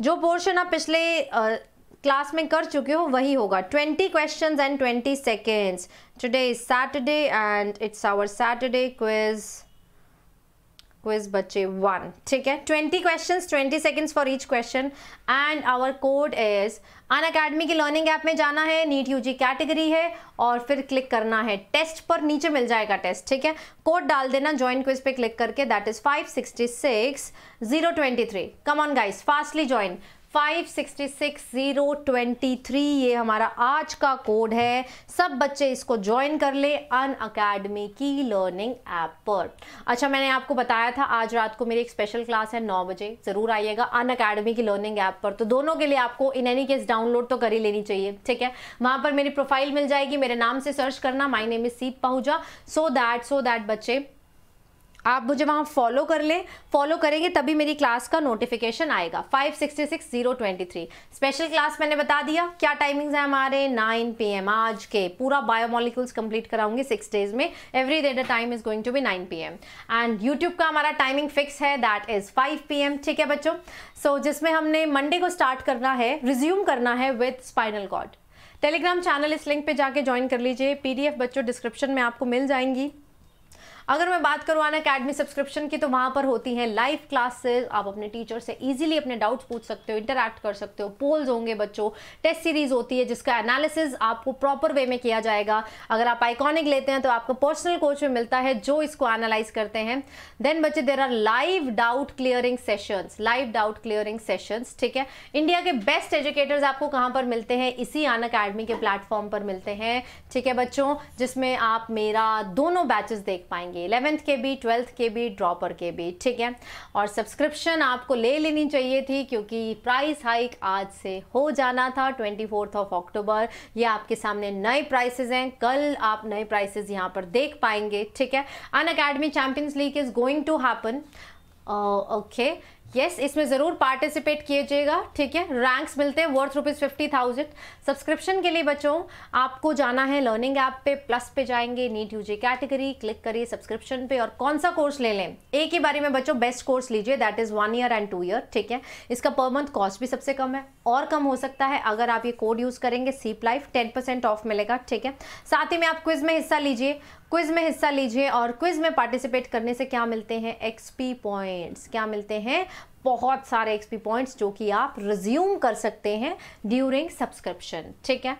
जो पोर्शन आप पिछले क्लास में कर चुके हो वही होगा twenty question and twenty seconds today is Saturday and it's our Saturday quiz quiz बच्चे वन ठीक है twenty question twenty seconds for each question and our code is Unacademy की लर्निंग ऐप में जाना है नीट यू जी कैटेगरी है और फिर क्लिक करना है टेस्ट पर नीचे मिल जाएगा टेस्ट ठीक है कोड डाल देना ज्वाइन क्विज पे क्लिक करके that is five sixty six zero twenty three come on guys fastly join 566023 ये हमारा आज का कोड है सब बच्चे इसको ज्वाइन कर ले अन अकेडमी की लर्निंग ऐप पर अच्छा मैंने आपको बताया था आज रात को मेरी एक स्पेशल क्लास है नौ बजे ज़रूर आइएगा अन अकेडमी की लर्निंग ऐप पर तो दोनों के लिए आपको इन एनी केस डाउनलोड तो कर ही लेनी चाहिए ठीक है वहाँ पर मेरी प्रोफाइल मिल जाएगी मेरे नाम से सर्च करना माई नेम इज सीप पहुँचा सो दैट सो दैट बच्चे आप मुझे वहाँ फॉलो कर लें फॉलो करेंगे तभी मेरी क्लास का नोटिफिकेशन आएगा 566023 स्पेशल क्लास मैंने बता दिया क्या टाइमिंग्स हैं हमारे 9 पीएम आज के पूरा बायोमोलिकल्स कंप्लीट कराऊंगी सिक्स डेज में every day the time is going to be 9 PM and YouTube का हमारा टाइमिंग फिक्स है दैट इज 5 एम ठीक है बच्चों सो so, जिसमें हमने मंडे को स्टार्ट करना है रिज्यूम करना है with spinal cord Telegram channel इस लिंक पे जाके ज्वाइन कर लीजिए पीडीएफ बच्चों डिस्क्रिप्शन में आपको मिल जाएंगी अगर मैं बात करूँ अन अकेडमी सब्सक्रिप्शन की तो वहाँ पर होती हैं लाइव क्लासेस आप अपने टीचर से ईजिली अपने डाउट्स पूछ सकते हो इंटरेक्ट कर सकते हो पोल्स होंगे बच्चों टेस्ट सीरीज होती है जिसका एनालिसिस आपको प्रॉपर वे में किया जाएगा अगर आप आइकॉनिक लेते हैं तो आपको पर्सनल कोच में मिलता है जो इसको एनालाइज करते हैं देन बच्चे there are live doubt clearing sessions live doubt clearing sessions ठीक है इंडिया के बेस्ट एजुकेटर्स आपको कहाँ पर मिलते हैं इसी अन अकेडमी के प्लेटफॉर्म पर मिलते हैं ठीक है बच्चों जिसमें आप मेरा दोनों बैचेस देख पाएंगे जाएंगे इलेवेंथ के भी ट्वेल्थ के भी ड्रॉपर के भी ठीक है और सब्सक्रिप्शन आपको ले लेनी चाहिए थी क्योंकि प्राइस हाइक आज से हो जाना था ट्वेंटी फोर्थ ऑफ अक्टूबर ये आपके सामने नए प्राइसेस हैं कल आप नए प्राइसेस यहाँ पर देख पाएंगे ठीक है Unacademy champions league is going to happen okay yes yes, इसमें ज़रूर पार्टिसिपेट कीजिएगा ठीक है रैंक्स मिलते हैं worth rupees fifty thousand subscription के लिए बच्चों आपको जाना है लर्निंग ऐप पे प्लस पे जाएंगे नीट यूजे कैटेगरी क्लिक करिए सब्सक्रिप्शन पे और कौन सा कोर्स ले लें एक ही बारे में बच्चों बेस्ट कोर्स लीजिए that is one year and two year ठीक है इसका पर मंथ कॉस्ट भी सबसे कम है और कम हो सकता है अगर आप ये कोड यूज़ करेंगे सीप लाइफ टेन ऑफ मिलेगा ठीक है साथ ही में आप क्विज में हिस्सा लीजिए क्विज में हिस्सा लीजिए और क्विज में पार्टिसिपेट करने से क्या मिलते हैं एक्सपी पॉइंट्स क्या मिलते हैं बहुत सारे एक्सपी पॉइंट्स जो कि आप रिज्यूम कर सकते हैं ड्यूरिंग सब्सक्रिप्शन ठीक है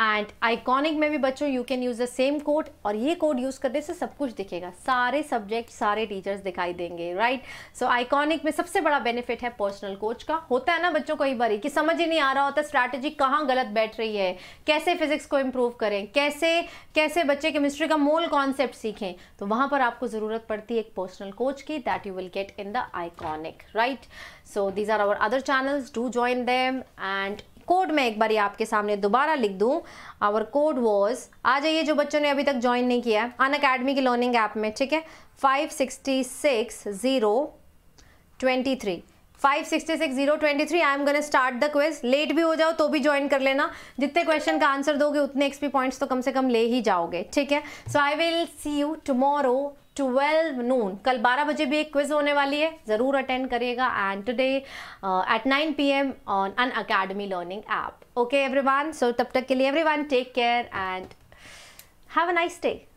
एंड आइकॉनिक में भी बच्चों you can use the same code और ये कोड यूज़ करने से सब कुछ दिखेगा सारे सब्जेक्ट सारे टीचर्स दिखाई देंगे राइट सो आइकॉनिक में सबसे बड़ा बेनिफिट है पर्सनल कोच का होता है ना बच्चों कई बार कि समझ ही नहीं आ रहा होता स्ट्रैटेजी कहाँ गलत बैठ रही है कैसे फिजिक्स को इम्प्रूव करें कैसे कैसे बच्चे केमिस्ट्री का मूल कॉन्सेप्ट सीखें तो वहां पर आपको ज़रूरत पड़ती है एक पर्सनल कोच की that you will get in the iconic right so these are our other channels do join them and code मैं एक बार आपके सामने दोबारा लिख दूं आवर कोड वॉज आ जाइए जो बच्चों ने अभी तक ज्वाइन नहीं किया है अन अकेडमी की लर्निंग ऐप में ठीक है five sixty six zero twenty three five sixty six zero twenty three I am gonna start the quiz late भी हो जाओ तो भी ज्वाइन कर लेना जितने क्वेश्चन का आंसर दोगे उतने एक्सपी पॉइंट्स तो कम से कम ले ही जाओगे ठीक है so I will see you tomorrow twelve noon कल बारह बजे भी एक क्विज होने वाली है ज़रूर अटेंड करिएगा and today at nine P M on Unacademy learning app okay everyone so तब तक के लिए everyone take care and have a nice day